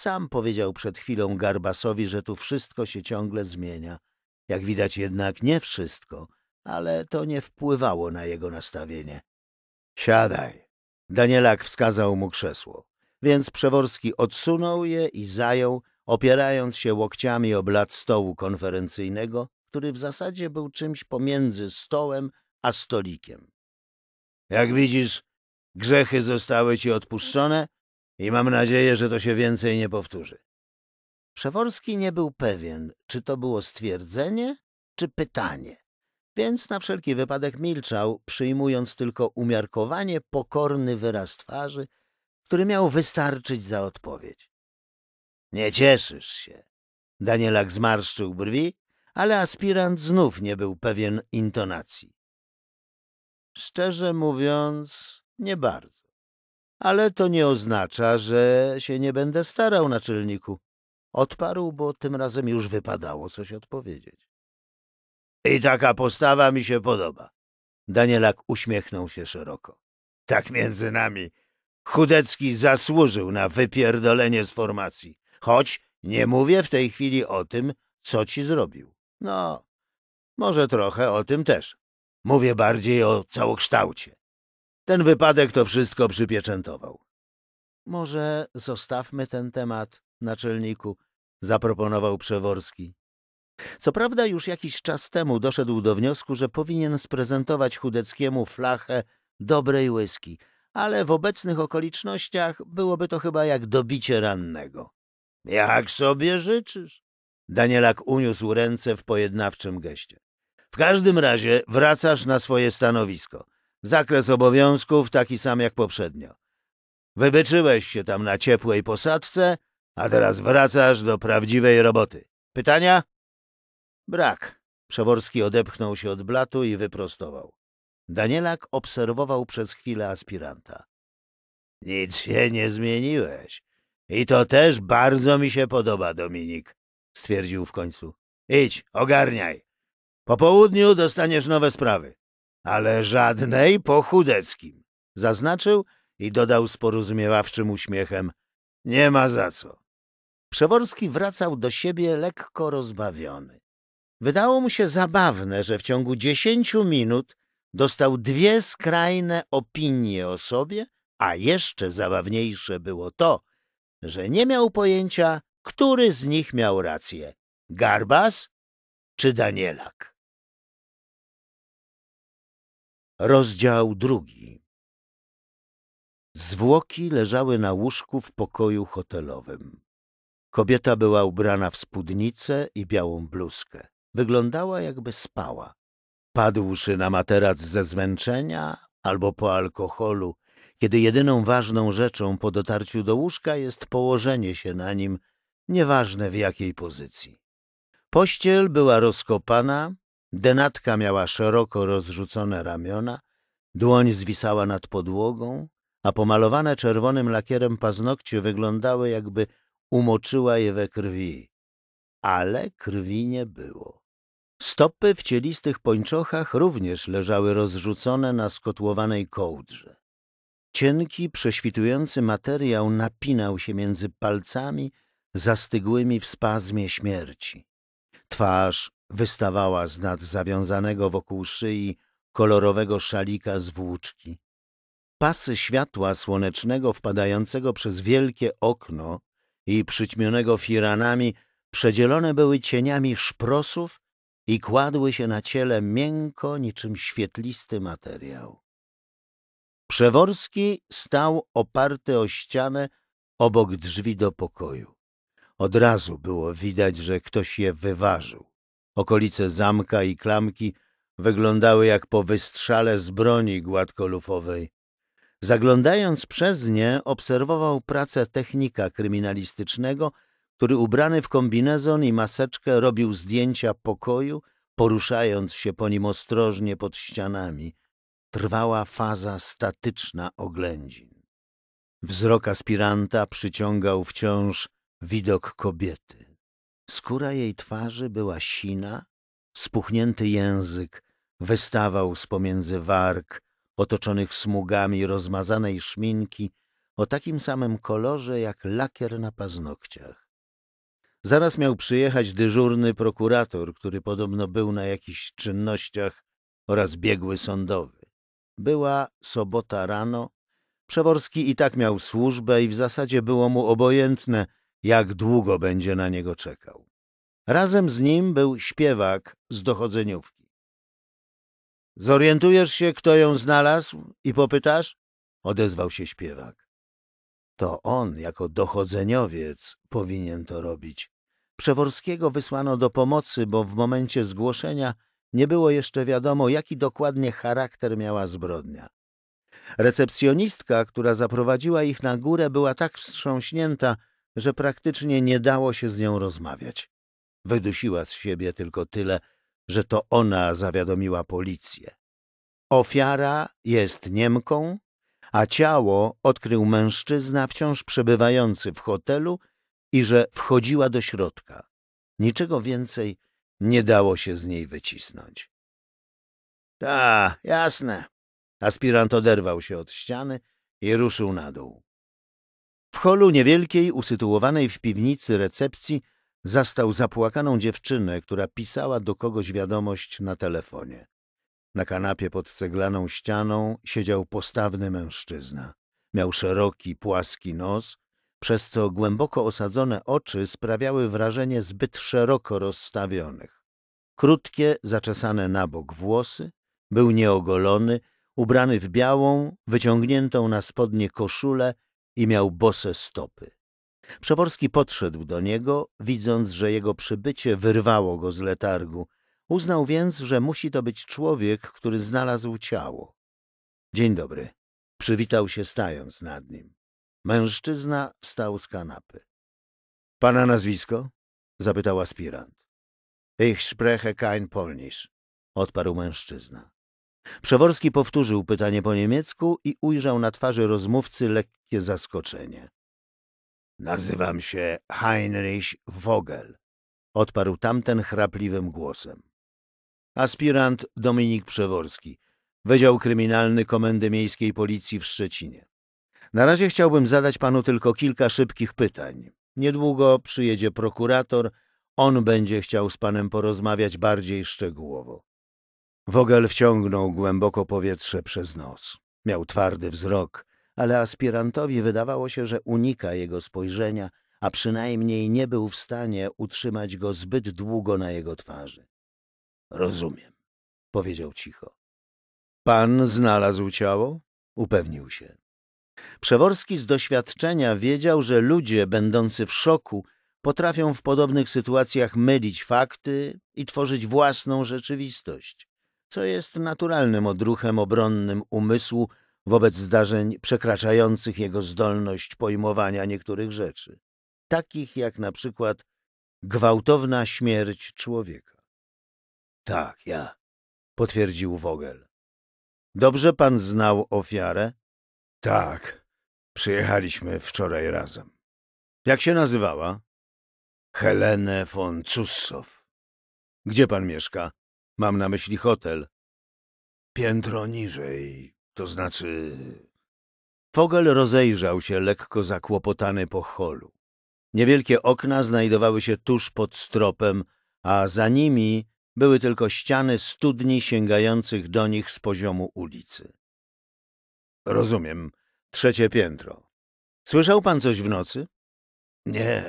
Sam powiedział przed chwilą Garbasowi, że tu wszystko się ciągle zmienia. Jak widać jednak nie wszystko, ale to nie wpływało na jego nastawienie. Siadaj. Danielak wskazał mu krzesło, więc Przeworski odsunął je i zajął, opierając się łokciami o blat stołu konferencyjnego, który w zasadzie był czymś pomiędzy stołem a stolikiem. Jak widzisz, grzechy zostały ci odpuszczone, i mam nadzieję, że to się więcej nie powtórzy. Przeworski nie był pewien, czy to było stwierdzenie, czy pytanie, więc na wszelki wypadek milczał, przyjmując tylko umiarkowanie pokorny wyraz twarzy, który miał wystarczyć za odpowiedź. Nie cieszysz się. Danielak zmarszczył brwi, ale aspirant znów nie był pewien intonacji. Szczerze mówiąc, nie bardzo. Ale to nie oznacza, że się nie będę starał, naczelniku. Odparł, bo tym razem już wypadało coś odpowiedzieć. I taka postawa mi się podoba. Danielak uśmiechnął się szeroko. Tak między nami. Chudecki zasłużył na wypierdolenie z formacji, choć nie mówię w tej chwili o tym, co ci zrobił. No, może trochę o tym też. Mówię bardziej o całokształcie. Ten wypadek to wszystko przypieczętował. Może zostawmy ten temat, naczelniku, zaproponował Przeworski. Co prawda już jakiś czas temu doszedł do wniosku, że powinien sprezentować Chudeckiemu flachę dobrej łyski, ale w obecnych okolicznościach byłoby to chyba jak dobicie rannego. Jak sobie życzysz? Danielak uniósł ręce w pojednawczym geście. W każdym razie wracasz na swoje stanowisko. Zakres obowiązków taki sam jak poprzednio. Wybyczyłeś się tam na ciepłej posadce, a teraz wracasz do prawdziwej roboty. Pytania? Brak. Przeworski odepchnął się od blatu i wyprostował. Danielak obserwował przez chwilę aspiranta. Nic się nie zmieniłeś. I to też bardzo mi się podoba, Dominik, stwierdził w końcu. Idź, ogarniaj. Po południu dostaniesz nowe sprawy ale żadnej po chudeckim, zaznaczył i dodał z porozumiewawczym uśmiechem. Nie ma za co. Przeworski wracał do siebie lekko rozbawiony. Wydało mu się zabawne, że w ciągu dziesięciu minut dostał dwie skrajne opinie o sobie, a jeszcze zabawniejsze było to, że nie miał pojęcia, który z nich miał rację: Garbas czy Danielak. Rozdział drugi. Zwłoki leżały na łóżku w pokoju hotelowym. Kobieta była ubrana w spódnicę i białą bluzkę. Wyglądała jakby spała. Padłszy na materac ze zmęczenia albo po alkoholu, kiedy jedyną ważną rzeczą po dotarciu do łóżka jest położenie się na nim, nieważne w jakiej pozycji. Pościel była rozkopana, Denatka miała szeroko rozrzucone ramiona, dłoń zwisała nad podłogą, a pomalowane czerwonym lakierem paznokcie wyglądały, jakby umoczyła je we krwi. Ale krwi nie było. Stopy w cielistych pończochach również leżały rozrzucone na skotłowanej kołdrze. Cienki, prześwitujący materiał napinał się między palcami zastygłymi w spazmie śmierci. Twarz wystawała z nad zawiązanego wokół szyi kolorowego szalika z włóczki. Pasy światła słonecznego wpadającego przez wielkie okno i przyćmionego firanami przedzielone były cieniami szprosów i kładły się na ciele miękko niczym świetlisty materiał. Przeworski stał oparty o ścianę obok drzwi do pokoju. Od razu było widać, że ktoś je wyważył. Okolice zamka i klamki wyglądały jak po wystrzale z broni gładkolufowej. Zaglądając przez nie, obserwował pracę technika kryminalistycznego, który ubrany w kombinezon i maseczkę robił zdjęcia pokoju, poruszając się po nim ostrożnie pod ścianami. Trwała faza statyczna oględzin. Wzrok aspiranta przyciągał wciąż widok kobiety. Skóra jej twarzy była sina, spuchnięty język wystawał z pomiędzy warg, otoczonych smugami rozmazanej szminki o takim samym kolorze jak lakier na paznokciach. Zaraz miał przyjechać dyżurny prokurator, który podobno był na jakichś czynnościach oraz biegły sądowy. Była sobota rano. Przeworski i tak miał służbę i w zasadzie było mu obojętne – jak długo będzie na niego czekał. Razem z nim był śpiewak z dochodzeniówki. Zorientujesz się, kto ją znalazł i popytasz? Odezwał się śpiewak. To on, jako dochodzeniowiec, powinien to robić. Przeworskiego wysłano do pomocy, bo w momencie zgłoszenia nie było jeszcze wiadomo, jaki dokładnie charakter miała zbrodnia. Recepcjonistka, która zaprowadziła ich na górę, była tak wstrząśnięta, że praktycznie nie dało się z nią rozmawiać. Wydusiła z siebie tylko tyle, że to ona zawiadomiła policję. Ofiara jest Niemką, a ciało odkrył mężczyzna wciąż przebywający w hotelu i że wchodziła do środka. Niczego więcej nie dało się z niej wycisnąć. Ta, jasne. Aspirant oderwał się od ściany i ruszył na dół. W holu niewielkiej, usytuowanej w piwnicy recepcji, zastał zapłakaną dziewczynę, która pisała do kogoś wiadomość na telefonie. Na kanapie pod ceglaną ścianą siedział postawny mężczyzna. Miał szeroki, płaski nos, przez co głęboko osadzone oczy sprawiały wrażenie zbyt szeroko rozstawionych. Krótkie, zaczesane na bok włosy, był nieogolony, ubrany w białą, wyciągniętą na spodnie koszulę i miał bose stopy. Przeworski podszedł do niego, widząc, że jego przybycie wyrwało go z letargu. Uznał więc, że musi to być człowiek, który znalazł ciało. Dzień dobry. Przywitał się stając nad nim. Mężczyzna wstał z kanapy. Pana nazwisko? zapytał aspirant. Ich spreche kein polnisz, odparł mężczyzna. Przeworski powtórzył pytanie po niemiecku i ujrzał na twarzy rozmówcy lekkie zaskoczenie. Nazywam się Heinrich Vogel, odparł tamten chrapliwym głosem. Aspirant Dominik Przeworski, Wydział Kryminalny Komendy Miejskiej Policji w Szczecinie. Na razie chciałbym zadać panu tylko kilka szybkich pytań. Niedługo przyjedzie prokurator, on będzie chciał z panem porozmawiać bardziej szczegółowo. Wogel wciągnął głęboko powietrze przez nos. Miał twardy wzrok, ale aspirantowi wydawało się, że unika jego spojrzenia, a przynajmniej nie był w stanie utrzymać go zbyt długo na jego twarzy. Rozumiem, powiedział cicho. Pan znalazł ciało? Upewnił się. Przeworski z doświadczenia wiedział, że ludzie będący w szoku potrafią w podobnych sytuacjach mylić fakty i tworzyć własną rzeczywistość co jest naturalnym odruchem obronnym umysłu wobec zdarzeń przekraczających jego zdolność pojmowania niektórych rzeczy, takich jak na przykład gwałtowna śmierć człowieka. Tak, ja, potwierdził Vogel. Dobrze pan znał ofiarę? Tak, przyjechaliśmy wczoraj razem. Jak się nazywała? Helene von Cussow. Gdzie pan mieszka? Mam na myśli hotel. Piętro niżej, to znaczy... Fogel rozejrzał się lekko zakłopotany po holu. Niewielkie okna znajdowały się tuż pod stropem, a za nimi były tylko ściany studni sięgających do nich z poziomu ulicy. Rozumiem. Trzecie piętro. Słyszał pan coś w nocy? Nie.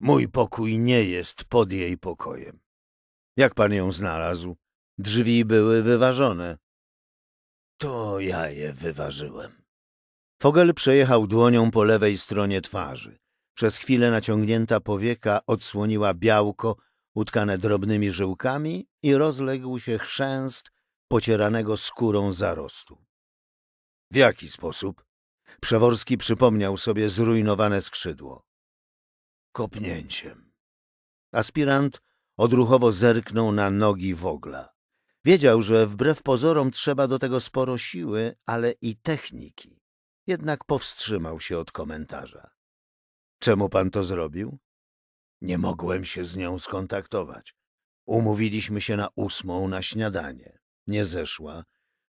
Mój pokój nie jest pod jej pokojem. Jak pan ją znalazł? Drzwi były wyważone. To ja je wyważyłem. Fogel przejechał dłonią po lewej stronie twarzy. Przez chwilę naciągnięta powieka odsłoniła białko utkane drobnymi żyłkami i rozległ się chrzęst pocieranego skórą zarostu. W jaki sposób? Przeworski przypomniał sobie zrujnowane skrzydło. Kopnięciem. Aspirant Odruchowo zerknął na nogi Wogla. Wiedział, że wbrew pozorom trzeba do tego sporo siły, ale i techniki. Jednak powstrzymał się od komentarza. Czemu pan to zrobił? Nie mogłem się z nią skontaktować. Umówiliśmy się na ósmą na śniadanie. Nie zeszła,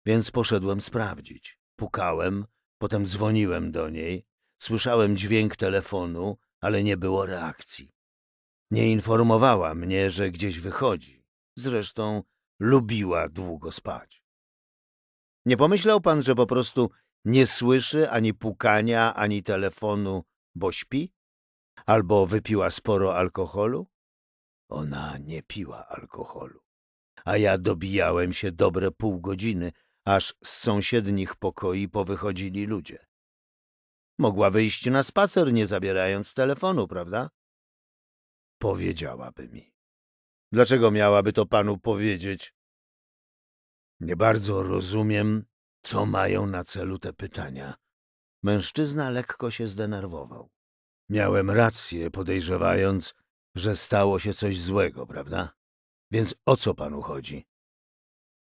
więc poszedłem sprawdzić. Pukałem, potem dzwoniłem do niej. Słyszałem dźwięk telefonu, ale nie było reakcji. Nie informowała mnie, że gdzieś wychodzi. Zresztą lubiła długo spać. Nie pomyślał pan, że po prostu nie słyszy ani pukania, ani telefonu, bo śpi? Albo wypiła sporo alkoholu? Ona nie piła alkoholu. A ja dobijałem się dobre pół godziny, aż z sąsiednich pokoi powychodzili ludzie. Mogła wyjść na spacer, nie zabierając telefonu, prawda? powiedziałaby mi. Dlaczego miałaby to panu powiedzieć? Nie bardzo rozumiem, co mają na celu te pytania. Mężczyzna lekko się zdenerwował. Miałem rację, podejrzewając, że stało się coś złego, prawda? Więc o co panu chodzi?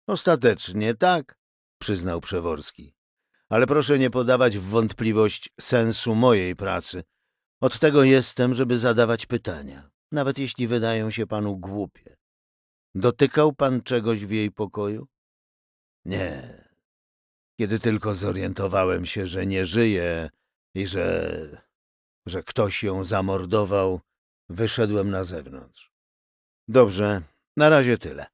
Ostatecznie tak, przyznał Przeworski. Ale proszę nie podawać w wątpliwość sensu mojej pracy. Od tego jestem, żeby zadawać pytania nawet jeśli wydają się panu głupie. Dotykał pan czegoś w jej pokoju? Nie. Kiedy tylko zorientowałem się, że nie żyje i że, że ktoś ją zamordował, wyszedłem na zewnątrz. Dobrze, na razie tyle.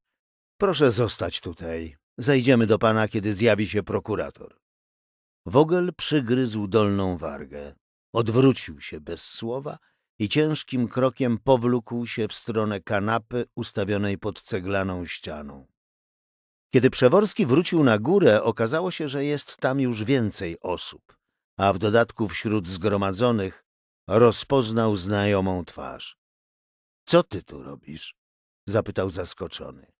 Proszę zostać tutaj. Zajdziemy do pana, kiedy zjawi się prokurator. Vogel przygryzł dolną wargę. Odwrócił się bez słowa i ciężkim krokiem powlókł się w stronę kanapy ustawionej pod ceglaną ścianą. Kiedy Przeworski wrócił na górę, okazało się, że jest tam już więcej osób, a w dodatku wśród zgromadzonych rozpoznał znajomą twarz. — Co ty tu robisz? — zapytał zaskoczony.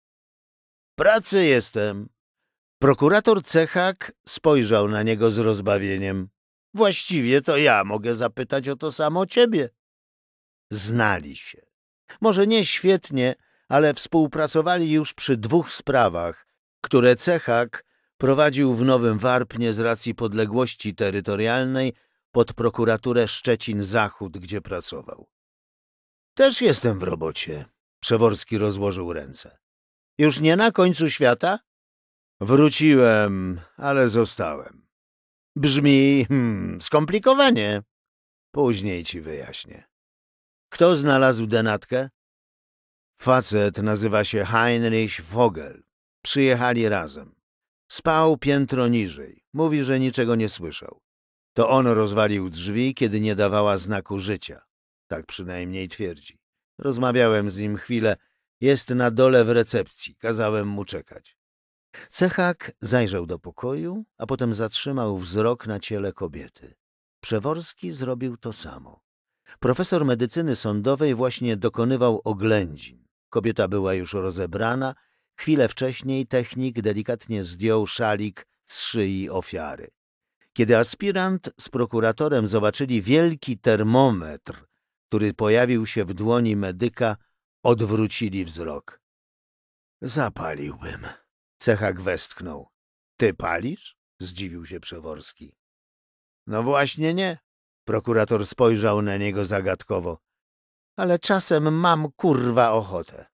— Pracy jestem. Prokurator Cechak spojrzał na niego z rozbawieniem. — Właściwie to ja mogę zapytać o to samo ciebie znali się. Może nie świetnie, ale współpracowali już przy dwóch sprawach, które Cechak prowadził w Nowym Warpnie z racji podległości terytorialnej pod prokuraturę Szczecin-Zachód, gdzie pracował. Też jestem w robocie, Przeworski rozłożył ręce. Już nie na końcu świata? Wróciłem, ale zostałem. Brzmi hmm, skomplikowanie. Później ci wyjaśnię. Kto znalazł denatkę? Facet nazywa się Heinrich Vogel. Przyjechali razem. Spał piętro niżej. Mówi, że niczego nie słyszał. To on rozwalił drzwi, kiedy nie dawała znaku życia. Tak przynajmniej twierdzi. Rozmawiałem z nim chwilę. Jest na dole w recepcji. Kazałem mu czekać. Cechak zajrzał do pokoju, a potem zatrzymał wzrok na ciele kobiety. Przeworski zrobił to samo. Profesor medycyny sądowej właśnie dokonywał oględzin. Kobieta była już rozebrana. Chwilę wcześniej technik delikatnie zdjął szalik z szyi ofiary. Kiedy aspirant z prokuratorem zobaczyli wielki termometr, który pojawił się w dłoni medyka, odwrócili wzrok. Zapaliłem. Cechak westchnął. Ty palisz? Zdziwił się Przeworski. No właśnie nie, Prokurator spojrzał na niego zagadkowo. Ale czasem mam kurwa ochotę.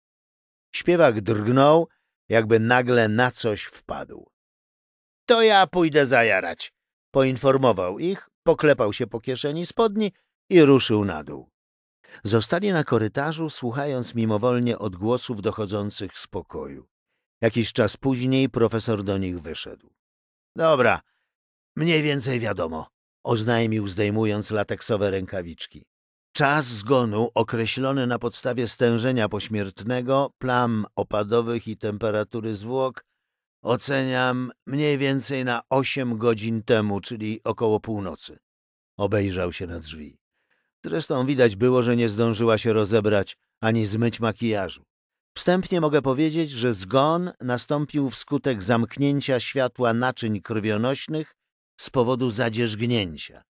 Śpiewak drgnął, jakby nagle na coś wpadł. To ja pójdę zajarać, poinformował ich, poklepał się po kieszeni spodni i ruszył na dół. Zostali na korytarzu, słuchając mimowolnie odgłosów dochodzących z pokoju. Jakiś czas później profesor do nich wyszedł. Dobra, mniej więcej wiadomo, oznajmił zdejmując lateksowe rękawiczki. Czas zgonu określony na podstawie stężenia pośmiertnego, plam opadowych i temperatury zwłok oceniam mniej więcej na osiem godzin temu, czyli około północy. Obejrzał się na drzwi. Zresztą widać było, że nie zdążyła się rozebrać ani zmyć makijażu. Wstępnie mogę powiedzieć, że zgon nastąpił wskutek zamknięcia światła naczyń krwionośnych z powodu zadzierzgnięcia,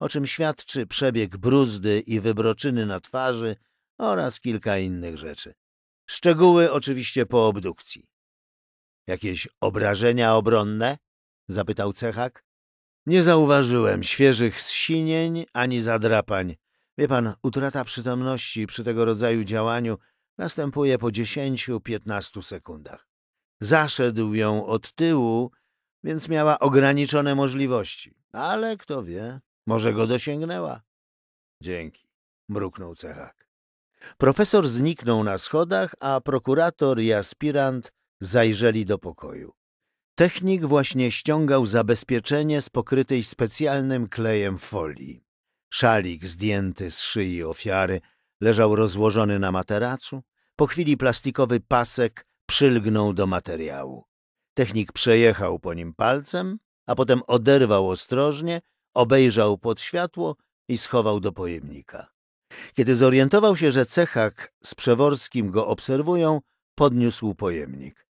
o czym świadczy przebieg bruzdy i wybroczyny na twarzy oraz kilka innych rzeczy. Szczegóły oczywiście po obdukcji. Jakieś obrażenia obronne? zapytał cechak. Nie zauważyłem świeżych zsinień ani zadrapań. Wie pan, utrata przytomności przy tego rodzaju działaniu następuje po 10-15 sekundach. Zaszedł ją od tyłu więc miała ograniczone możliwości. Ale kto wie, może go dosięgnęła. Dzięki, mruknął cechak. Profesor zniknął na schodach, a prokurator i aspirant zajrzeli do pokoju. Technik właśnie ściągał zabezpieczenie z pokrytej specjalnym klejem folii. Szalik zdjęty z szyi ofiary leżał rozłożony na materacu. Po chwili plastikowy pasek przylgnął do materiału. Technik przejechał po nim palcem, a potem oderwał ostrożnie, obejrzał pod światło i schował do pojemnika. Kiedy zorientował się, że cechak z przeworskim go obserwują, podniósł pojemnik.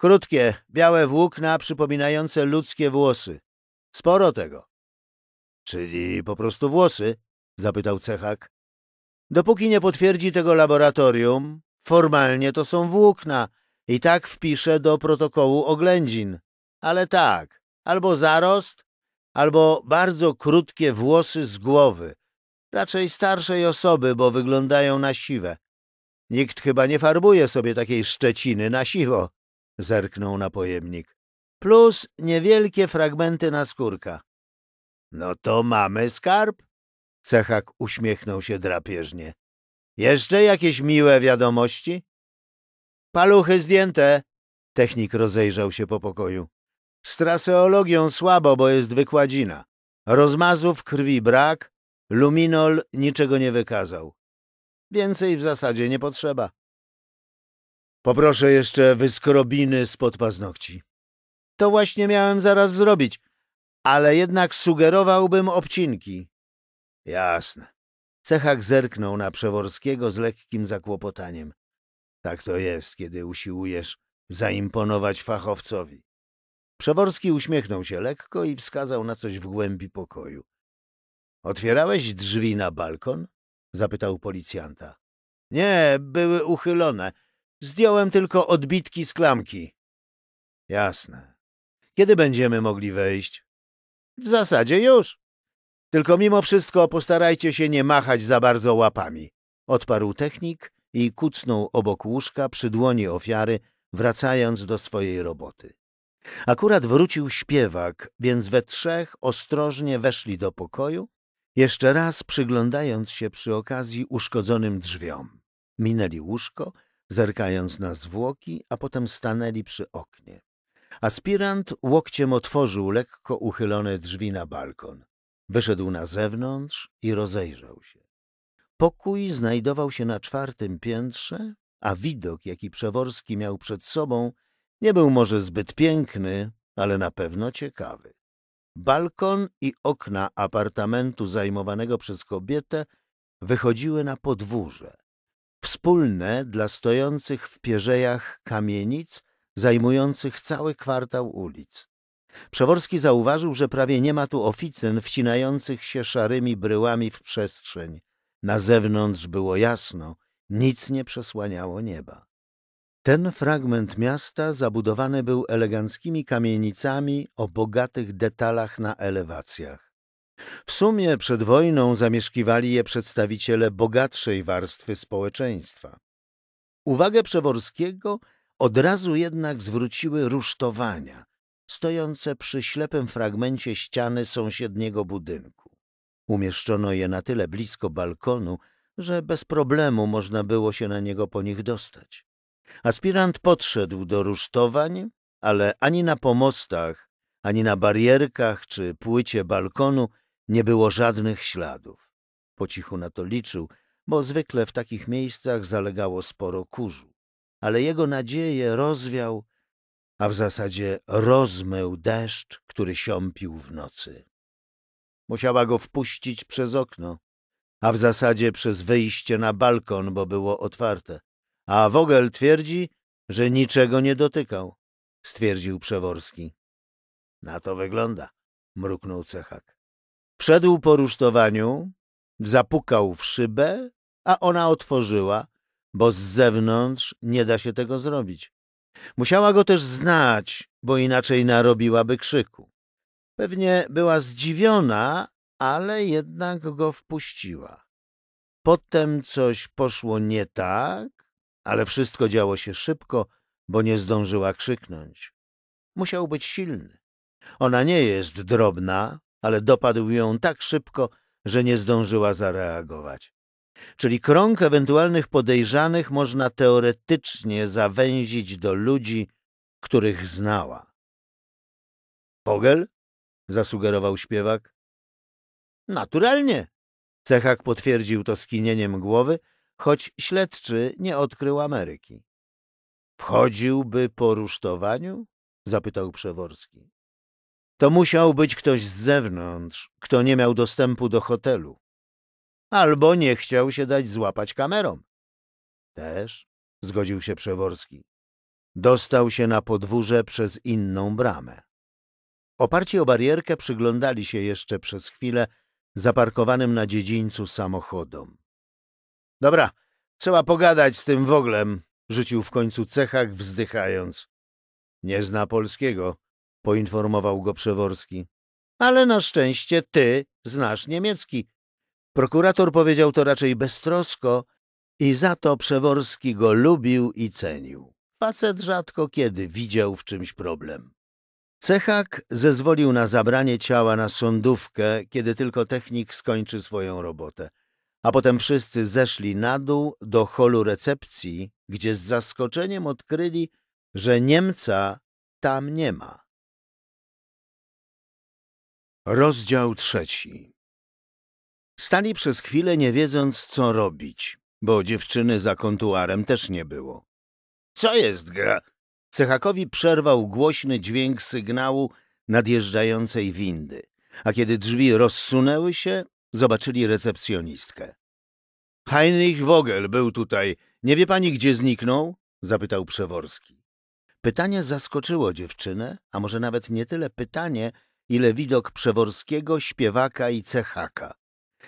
Krótkie, białe włókna przypominające ludzkie włosy. Sporo tego. Czyli po prostu włosy? zapytał cechak. Dopóki nie potwierdzi tego laboratorium, formalnie to są włókna, i tak wpiszę do protokołu oględzin. Ale tak, albo zarost, albo bardzo krótkie włosy z głowy. Raczej starszej osoby, bo wyglądają na siwe. Nikt chyba nie farbuje sobie takiej szczeciny na siwo, zerknął na pojemnik. Plus niewielkie fragmenty naskórka. No to mamy skarb? Cechak uśmiechnął się drapieżnie. Jeszcze jakieś miłe wiadomości? Paluchy zdjęte! Technik rozejrzał się po pokoju. Z traseologią słabo, bo jest wykładzina. Rozmazów krwi brak, luminol niczego nie wykazał. Więcej w zasadzie nie potrzeba. Poproszę jeszcze wyskrobiny spod paznokci. To właśnie miałem zaraz zrobić, ale jednak sugerowałbym obcinki. Jasne. Cechak zerknął na Przeworskiego z lekkim zakłopotaniem. Tak to jest, kiedy usiłujesz zaimponować fachowcowi. Przeworski uśmiechnął się lekko i wskazał na coś w głębi pokoju. Otwierałeś drzwi na balkon? zapytał policjanta. Nie, były uchylone. Zdjąłem tylko odbitki z klamki. Jasne. Kiedy będziemy mogli wejść? W zasadzie już. Tylko mimo wszystko postarajcie się nie machać za bardzo łapami, odparł technik i kucnął obok łóżka przy dłoni ofiary, wracając do swojej roboty. Akurat wrócił śpiewak, więc we trzech ostrożnie weszli do pokoju, jeszcze raz przyglądając się przy okazji uszkodzonym drzwiom. Minęli łóżko, zerkając na zwłoki, a potem stanęli przy oknie. Aspirant łokciem otworzył lekko uchylone drzwi na balkon. Wyszedł na zewnątrz i rozejrzał się. Pokój znajdował się na czwartym piętrze, a widok, jaki Przeworski miał przed sobą, nie był może zbyt piękny, ale na pewno ciekawy. Balkon i okna apartamentu zajmowanego przez kobietę wychodziły na podwórze. Wspólne dla stojących w pierzejach kamienic zajmujących cały kwartał ulic. Przeworski zauważył, że prawie nie ma tu oficyn wcinających się szarymi bryłami w przestrzeń. Na zewnątrz było jasno, nic nie przesłaniało nieba. Ten fragment miasta zabudowany był eleganckimi kamienicami o bogatych detalach na elewacjach. W sumie przed wojną zamieszkiwali je przedstawiciele bogatszej warstwy społeczeństwa. Uwagę Przeworskiego od razu jednak zwróciły rusztowania, stojące przy ślepym fragmencie ściany sąsiedniego budynku. Umieszczono je na tyle blisko balkonu, że bez problemu można było się na niego po nich dostać. Aspirant podszedł do rusztowań, ale ani na pomostach, ani na barierkach czy płycie balkonu nie było żadnych śladów. Po cichu na to liczył, bo zwykle w takich miejscach zalegało sporo kurzu. Ale jego nadzieje rozwiał, a w zasadzie rozmył deszcz, który siąpił w nocy. Musiała go wpuścić przez okno, a w zasadzie przez wyjście na balkon, bo było otwarte. A Wogel twierdzi, że niczego nie dotykał, stwierdził Przeworski. Na to wygląda, mruknął Cechak. Wszedł po rusztowaniu, zapukał w szybę, a ona otworzyła, bo z zewnątrz nie da się tego zrobić. Musiała go też znać, bo inaczej narobiłaby krzyku. Pewnie była zdziwiona, ale jednak go wpuściła. Potem coś poszło nie tak, ale wszystko działo się szybko, bo nie zdążyła krzyknąć. Musiał być silny. Ona nie jest drobna, ale dopadł ją tak szybko, że nie zdążyła zareagować. Czyli krąg ewentualnych podejrzanych można teoretycznie zawęzić do ludzi, których znała. Pogel zasugerował śpiewak. Naturalnie. Cechak potwierdził to skinieniem głowy, choć śledczy nie odkrył Ameryki. Wchodziłby po rusztowaniu? zapytał Przeworski. To musiał być ktoś z zewnątrz, kto nie miał dostępu do hotelu. Albo nie chciał się dać złapać kamerą. Też, zgodził się Przeworski. Dostał się na podwórze przez inną bramę. Oparci o barierkę przyglądali się jeszcze przez chwilę zaparkowanym na dziedzińcu samochodom. Dobra, trzeba pogadać z tym woglem, rzucił w końcu cechak wzdychając. Nie zna polskiego, poinformował go Przeworski. Ale na szczęście ty znasz niemiecki. Prokurator powiedział to raczej beztrosko i za to Przeworski go lubił i cenił. Facet rzadko kiedy widział w czymś problem. Cechak zezwolił na zabranie ciała na sądówkę, kiedy tylko technik skończy swoją robotę, a potem wszyscy zeszli na dół do holu recepcji, gdzie z zaskoczeniem odkryli, że Niemca tam nie ma. Rozdział trzeci Stali przez chwilę nie wiedząc, co robić, bo dziewczyny za kontuarem też nie było. — Co jest gra? Cechakowi przerwał głośny dźwięk sygnału nadjeżdżającej windy, a kiedy drzwi rozsunęły się, zobaczyli recepcjonistkę. Heinrich Vogel był tutaj. Nie wie pani, gdzie zniknął? zapytał Przeworski. Pytanie zaskoczyło dziewczynę, a może nawet nie tyle pytanie, ile widok Przeworskiego, śpiewaka i cechaka.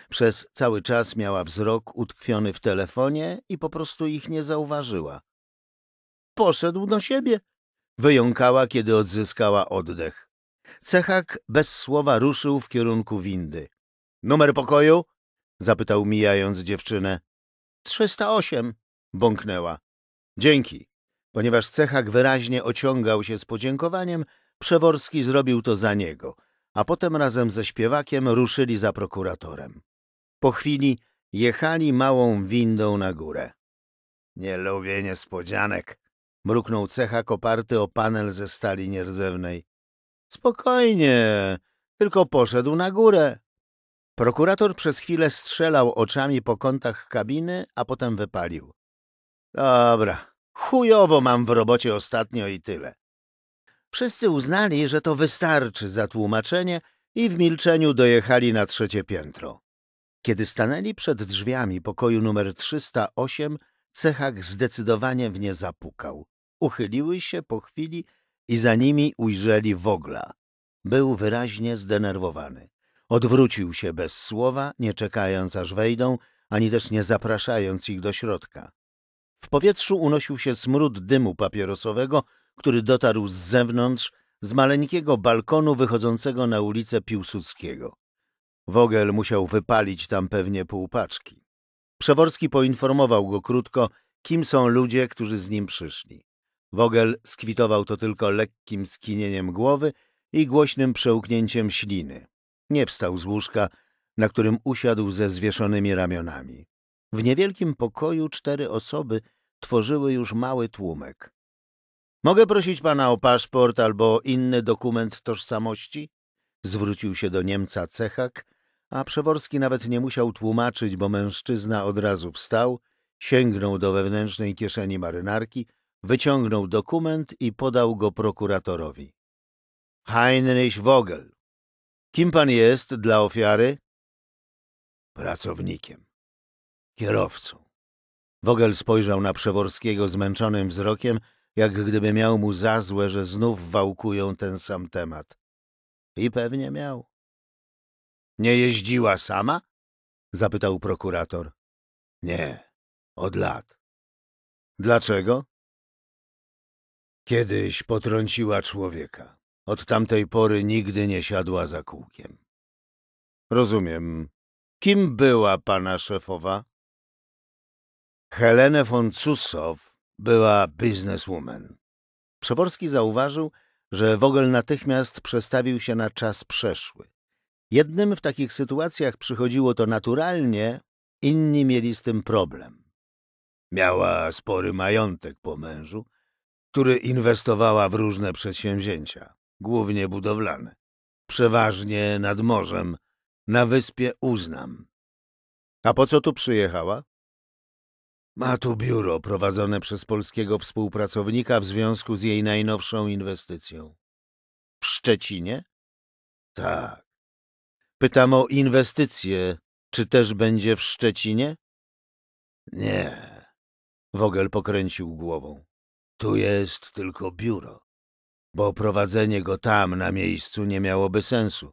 Przez cały czas miała wzrok utkwiony w telefonie i po prostu ich nie zauważyła poszedł do siebie. Wyjąkała, kiedy odzyskała oddech. Cechak bez słowa ruszył w kierunku windy. Numer pokoju? zapytał mijając dziewczynę. 308, bąknęła. Dzięki. Ponieważ cechak wyraźnie ociągał się z podziękowaniem, Przeworski zrobił to za niego, a potem razem ze śpiewakiem ruszyli za prokuratorem. Po chwili jechali małą windą na górę. Nie lubię niespodzianek, mruknął cechak oparty o panel ze stali nierdzewnej. Spokojnie, tylko poszedł na górę. Prokurator przez chwilę strzelał oczami po kątach kabiny, a potem wypalił. Dobra, chujowo mam w robocie ostatnio i tyle. Wszyscy uznali, że to wystarczy za tłumaczenie i w milczeniu dojechali na trzecie piętro. Kiedy stanęli przed drzwiami pokoju numer 308, cechach zdecydowanie w nie zapukał. Uchyliły się po chwili i za nimi ujrzeli wogla. Był wyraźnie zdenerwowany. Odwrócił się bez słowa, nie czekając aż wejdą, ani też nie zapraszając ich do środka. W powietrzu unosił się smród dymu papierosowego, który dotarł z zewnątrz, z maleńkiego balkonu wychodzącego na ulicę Piłsudskiego. Wogel musiał wypalić tam pewnie półpaczki. Przeworski poinformował go krótko, kim są ludzie, którzy z nim przyszli. Wogel skwitował to tylko lekkim skinieniem głowy i głośnym przełknięciem śliny. Nie wstał z łóżka, na którym usiadł ze zwieszonymi ramionami. W niewielkim pokoju cztery osoby tworzyły już mały tłumek. Mogę prosić pana o paszport albo inny dokument tożsamości? Zwrócił się do Niemca Cechak, a Przeworski nawet nie musiał tłumaczyć, bo mężczyzna od razu wstał, sięgnął do wewnętrznej kieszeni marynarki, wyciągnął dokument i podał go prokuratorowi. Heinrich Vogel. Kim pan jest dla ofiary? Pracownikiem. Kierowcą. Vogel spojrzał na Przeworskiego zmęczonym wzrokiem, jak gdyby miał mu za złe, że znów wałkują ten sam temat. I pewnie miał. Nie jeździła sama? zapytał prokurator. Nie, od lat. Dlaczego? Kiedyś potrąciła człowieka. Od tamtej pory nigdy nie siadła za kółkiem. Rozumiem. Kim była pana szefowa? Helene von Cusow była bizneswoman. Przeworski zauważył, że Wogel natychmiast przestawił się na czas przeszły. Jednym w takich sytuacjach przychodziło to naturalnie, inni mieli z tym problem. Miała spory majątek po mężu, który inwestowała w różne przedsięwzięcia, głównie budowlane, przeważnie nad morzem, na wyspie Uznam. A po co tu przyjechała? Ma tu biuro prowadzone przez polskiego współpracownika w związku z jej najnowszą inwestycją. W Szczecinie? Tak. Pytam o inwestycje. Czy też będzie w Szczecinie? Nie. Wogel pokręcił głową. Tu jest tylko biuro, bo prowadzenie go tam na miejscu nie miałoby sensu.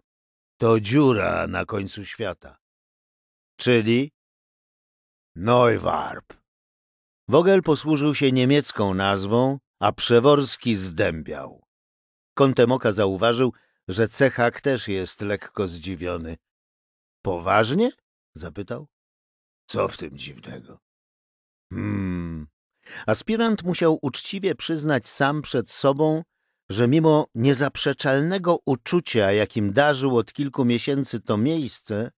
To dziura na końcu świata. Czyli? Neuwarp. Wogel posłużył się niemiecką nazwą, a Przeworski zdębiał. Kątem oka zauważył, że cechak też jest lekko zdziwiony. Poważnie? zapytał. Co w tym dziwnego? Hmm. Aspirant musiał uczciwie przyznać sam przed sobą, że mimo niezaprzeczalnego uczucia, jakim darzył od kilku miesięcy to miejsce,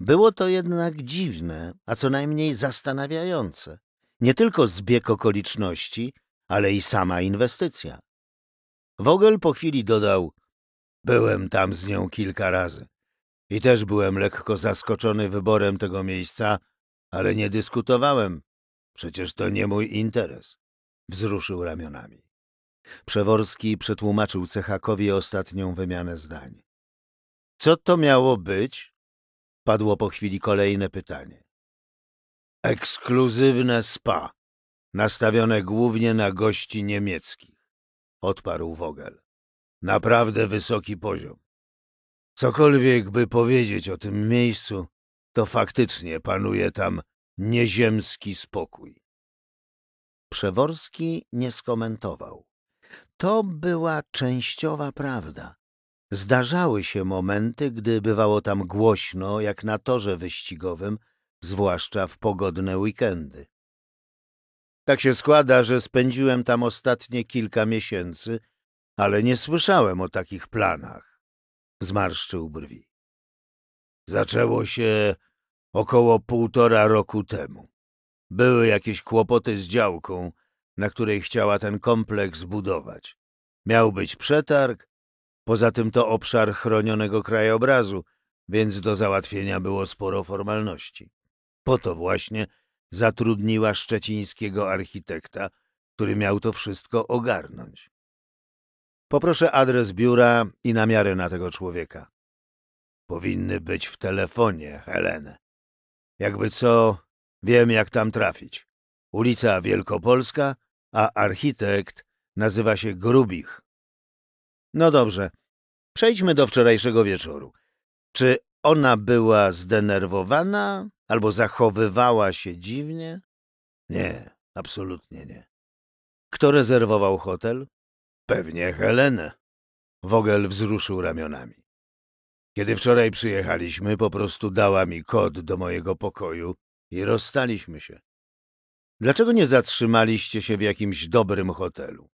było to jednak dziwne, a co najmniej zastanawiające. Nie tylko zbieg okoliczności, ale i sama inwestycja. Wogel po chwili dodał – Byłem tam z nią kilka razy. I też byłem lekko zaskoczony wyborem tego miejsca, ale nie dyskutowałem. Przecież to nie mój interes. Wzruszył ramionami. Przeworski przetłumaczył Cechakowi ostatnią wymianę zdań. Co to miało być? Padło po chwili kolejne pytanie. Ekskluzywne spa, nastawione głównie na gości niemieckich, odparł Vogel. Naprawdę wysoki poziom. Cokolwiek by powiedzieć o tym miejscu, to faktycznie panuje tam nieziemski spokój. Przeworski nie skomentował. To była częściowa prawda. Zdarzały się momenty, gdy bywało tam głośno, jak na torze wyścigowym, zwłaszcza w pogodne weekendy. Tak się składa, że spędziłem tam ostatnie kilka miesięcy ale nie słyszałem o takich planach. Zmarszczył brwi. Zaczęło się około półtora roku temu. Były jakieś kłopoty z działką, na której chciała ten kompleks budować. Miał być przetarg, poza tym to obszar chronionego krajobrazu, więc do załatwienia było sporo formalności. Po to właśnie zatrudniła szczecińskiego architekta, który miał to wszystko ogarnąć. Poproszę adres biura i namiary na tego człowieka. Powinny być w telefonie, Helen. Jakby co, wiem jak tam trafić. Ulica Wielkopolska, a architekt nazywa się Grubich. No dobrze, przejdźmy do wczorajszego wieczoru. Czy ona była zdenerwowana albo zachowywała się dziwnie? Nie, absolutnie nie. Kto rezerwował hotel? Pewnie Helenę. Wogel wzruszył ramionami. Kiedy wczoraj przyjechaliśmy, po prostu dała mi kod do mojego pokoju i rozstaliśmy się. Dlaczego nie zatrzymaliście się w jakimś dobrym hotelu?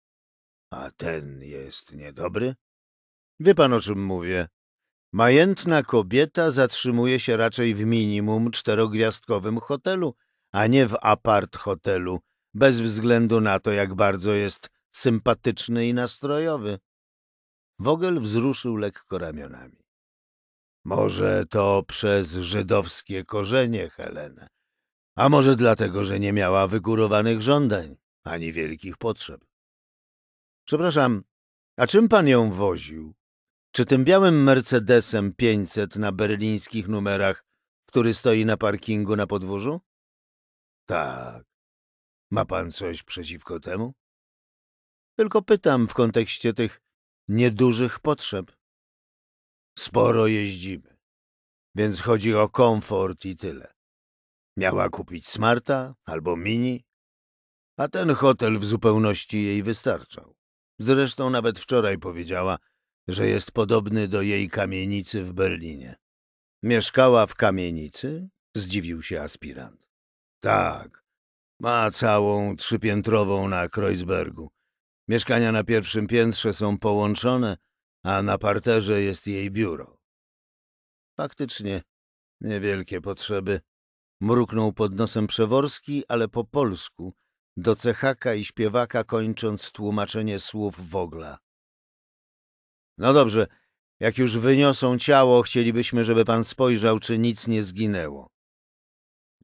A ten jest niedobry? Wie pan o czym mówię. Majętna kobieta zatrzymuje się raczej w minimum czterogwiazdkowym hotelu, a nie w apart hotelu, bez względu na to, jak bardzo jest sympatyczny i nastrojowy. Wogel wzruszył lekko ramionami. Może to przez żydowskie korzenie, Helenę. A może dlatego, że nie miała wygórowanych żądań, ani wielkich potrzeb. Przepraszam, a czym pan ją woził? Czy tym białym Mercedesem 500 na berlińskich numerach, który stoi na parkingu na podwórzu? Tak. Ma pan coś przeciwko temu? Tylko pytam w kontekście tych niedużych potrzeb. Sporo jeździmy, więc chodzi o komfort i tyle. Miała kupić Smarta albo Mini, a ten hotel w zupełności jej wystarczał. Zresztą nawet wczoraj powiedziała, że jest podobny do jej kamienicy w Berlinie. Mieszkała w kamienicy? Zdziwił się aspirant. Tak, ma całą trzypiętrową na Kreuzbergu. Mieszkania na pierwszym piętrze są połączone, a na parterze jest jej biuro. Faktycznie niewielkie potrzeby. Mruknął pod nosem Przeworski, ale po polsku, do cechaka i śpiewaka kończąc tłumaczenie słów Wogla. No dobrze, jak już wyniosą ciało, chcielibyśmy, żeby pan spojrzał, czy nic nie zginęło.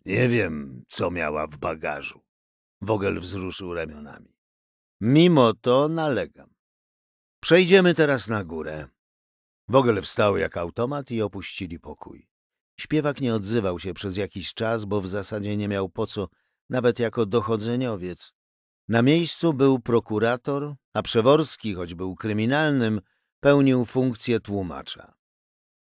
Nie wiem, co miała w bagażu. Wogel wzruszył ramionami. Mimo to nalegam. Przejdziemy teraz na górę. Wogel wstał jak automat i opuścili pokój. Śpiewak nie odzywał się przez jakiś czas, bo w zasadzie nie miał po co, nawet jako dochodzeniowiec. Na miejscu był prokurator, a Przeworski, choć był kryminalnym, pełnił funkcję tłumacza.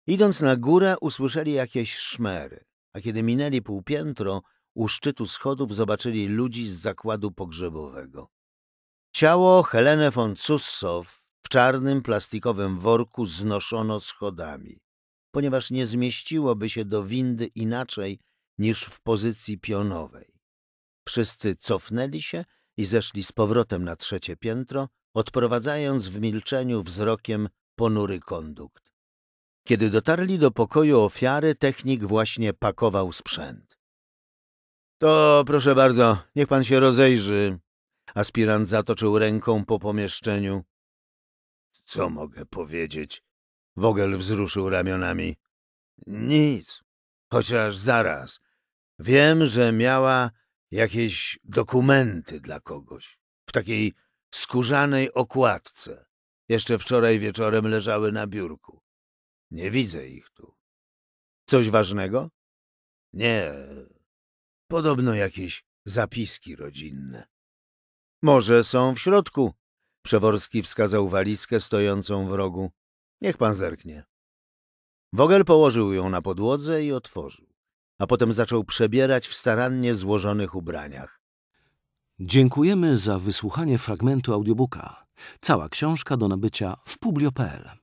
Idąc na górę, usłyszeli jakieś szmery, a kiedy minęli półpiętro, u szczytu schodów zobaczyli ludzi z zakładu pogrzebowego. Ciało Helene von Cussow w czarnym plastikowym worku znoszono schodami, ponieważ nie zmieściłoby się do windy inaczej niż w pozycji pionowej. Wszyscy cofnęli się i zeszli z powrotem na trzecie piętro, odprowadzając w milczeniu wzrokiem ponury kondukt. Kiedy dotarli do pokoju ofiary, technik właśnie pakował sprzęt. To proszę bardzo, niech pan się rozejrzy, Aspirant zatoczył ręką po pomieszczeniu. Co mogę powiedzieć? Wogel wzruszył ramionami. Nic. Chociaż zaraz. Wiem, że miała jakieś dokumenty dla kogoś. W takiej skórzanej okładce. Jeszcze wczoraj wieczorem leżały na biurku. Nie widzę ich tu. Coś ważnego? Nie. Podobno jakieś zapiski rodzinne. Może są w środku. Przeworski wskazał walizkę stojącą w rogu. Niech pan zerknie. Wogel położył ją na podłodze i otworzył, a potem zaczął przebierać w starannie złożonych ubraniach. Dziękujemy za wysłuchanie fragmentu audiobooka. Cała książka do nabycia w publio.pl.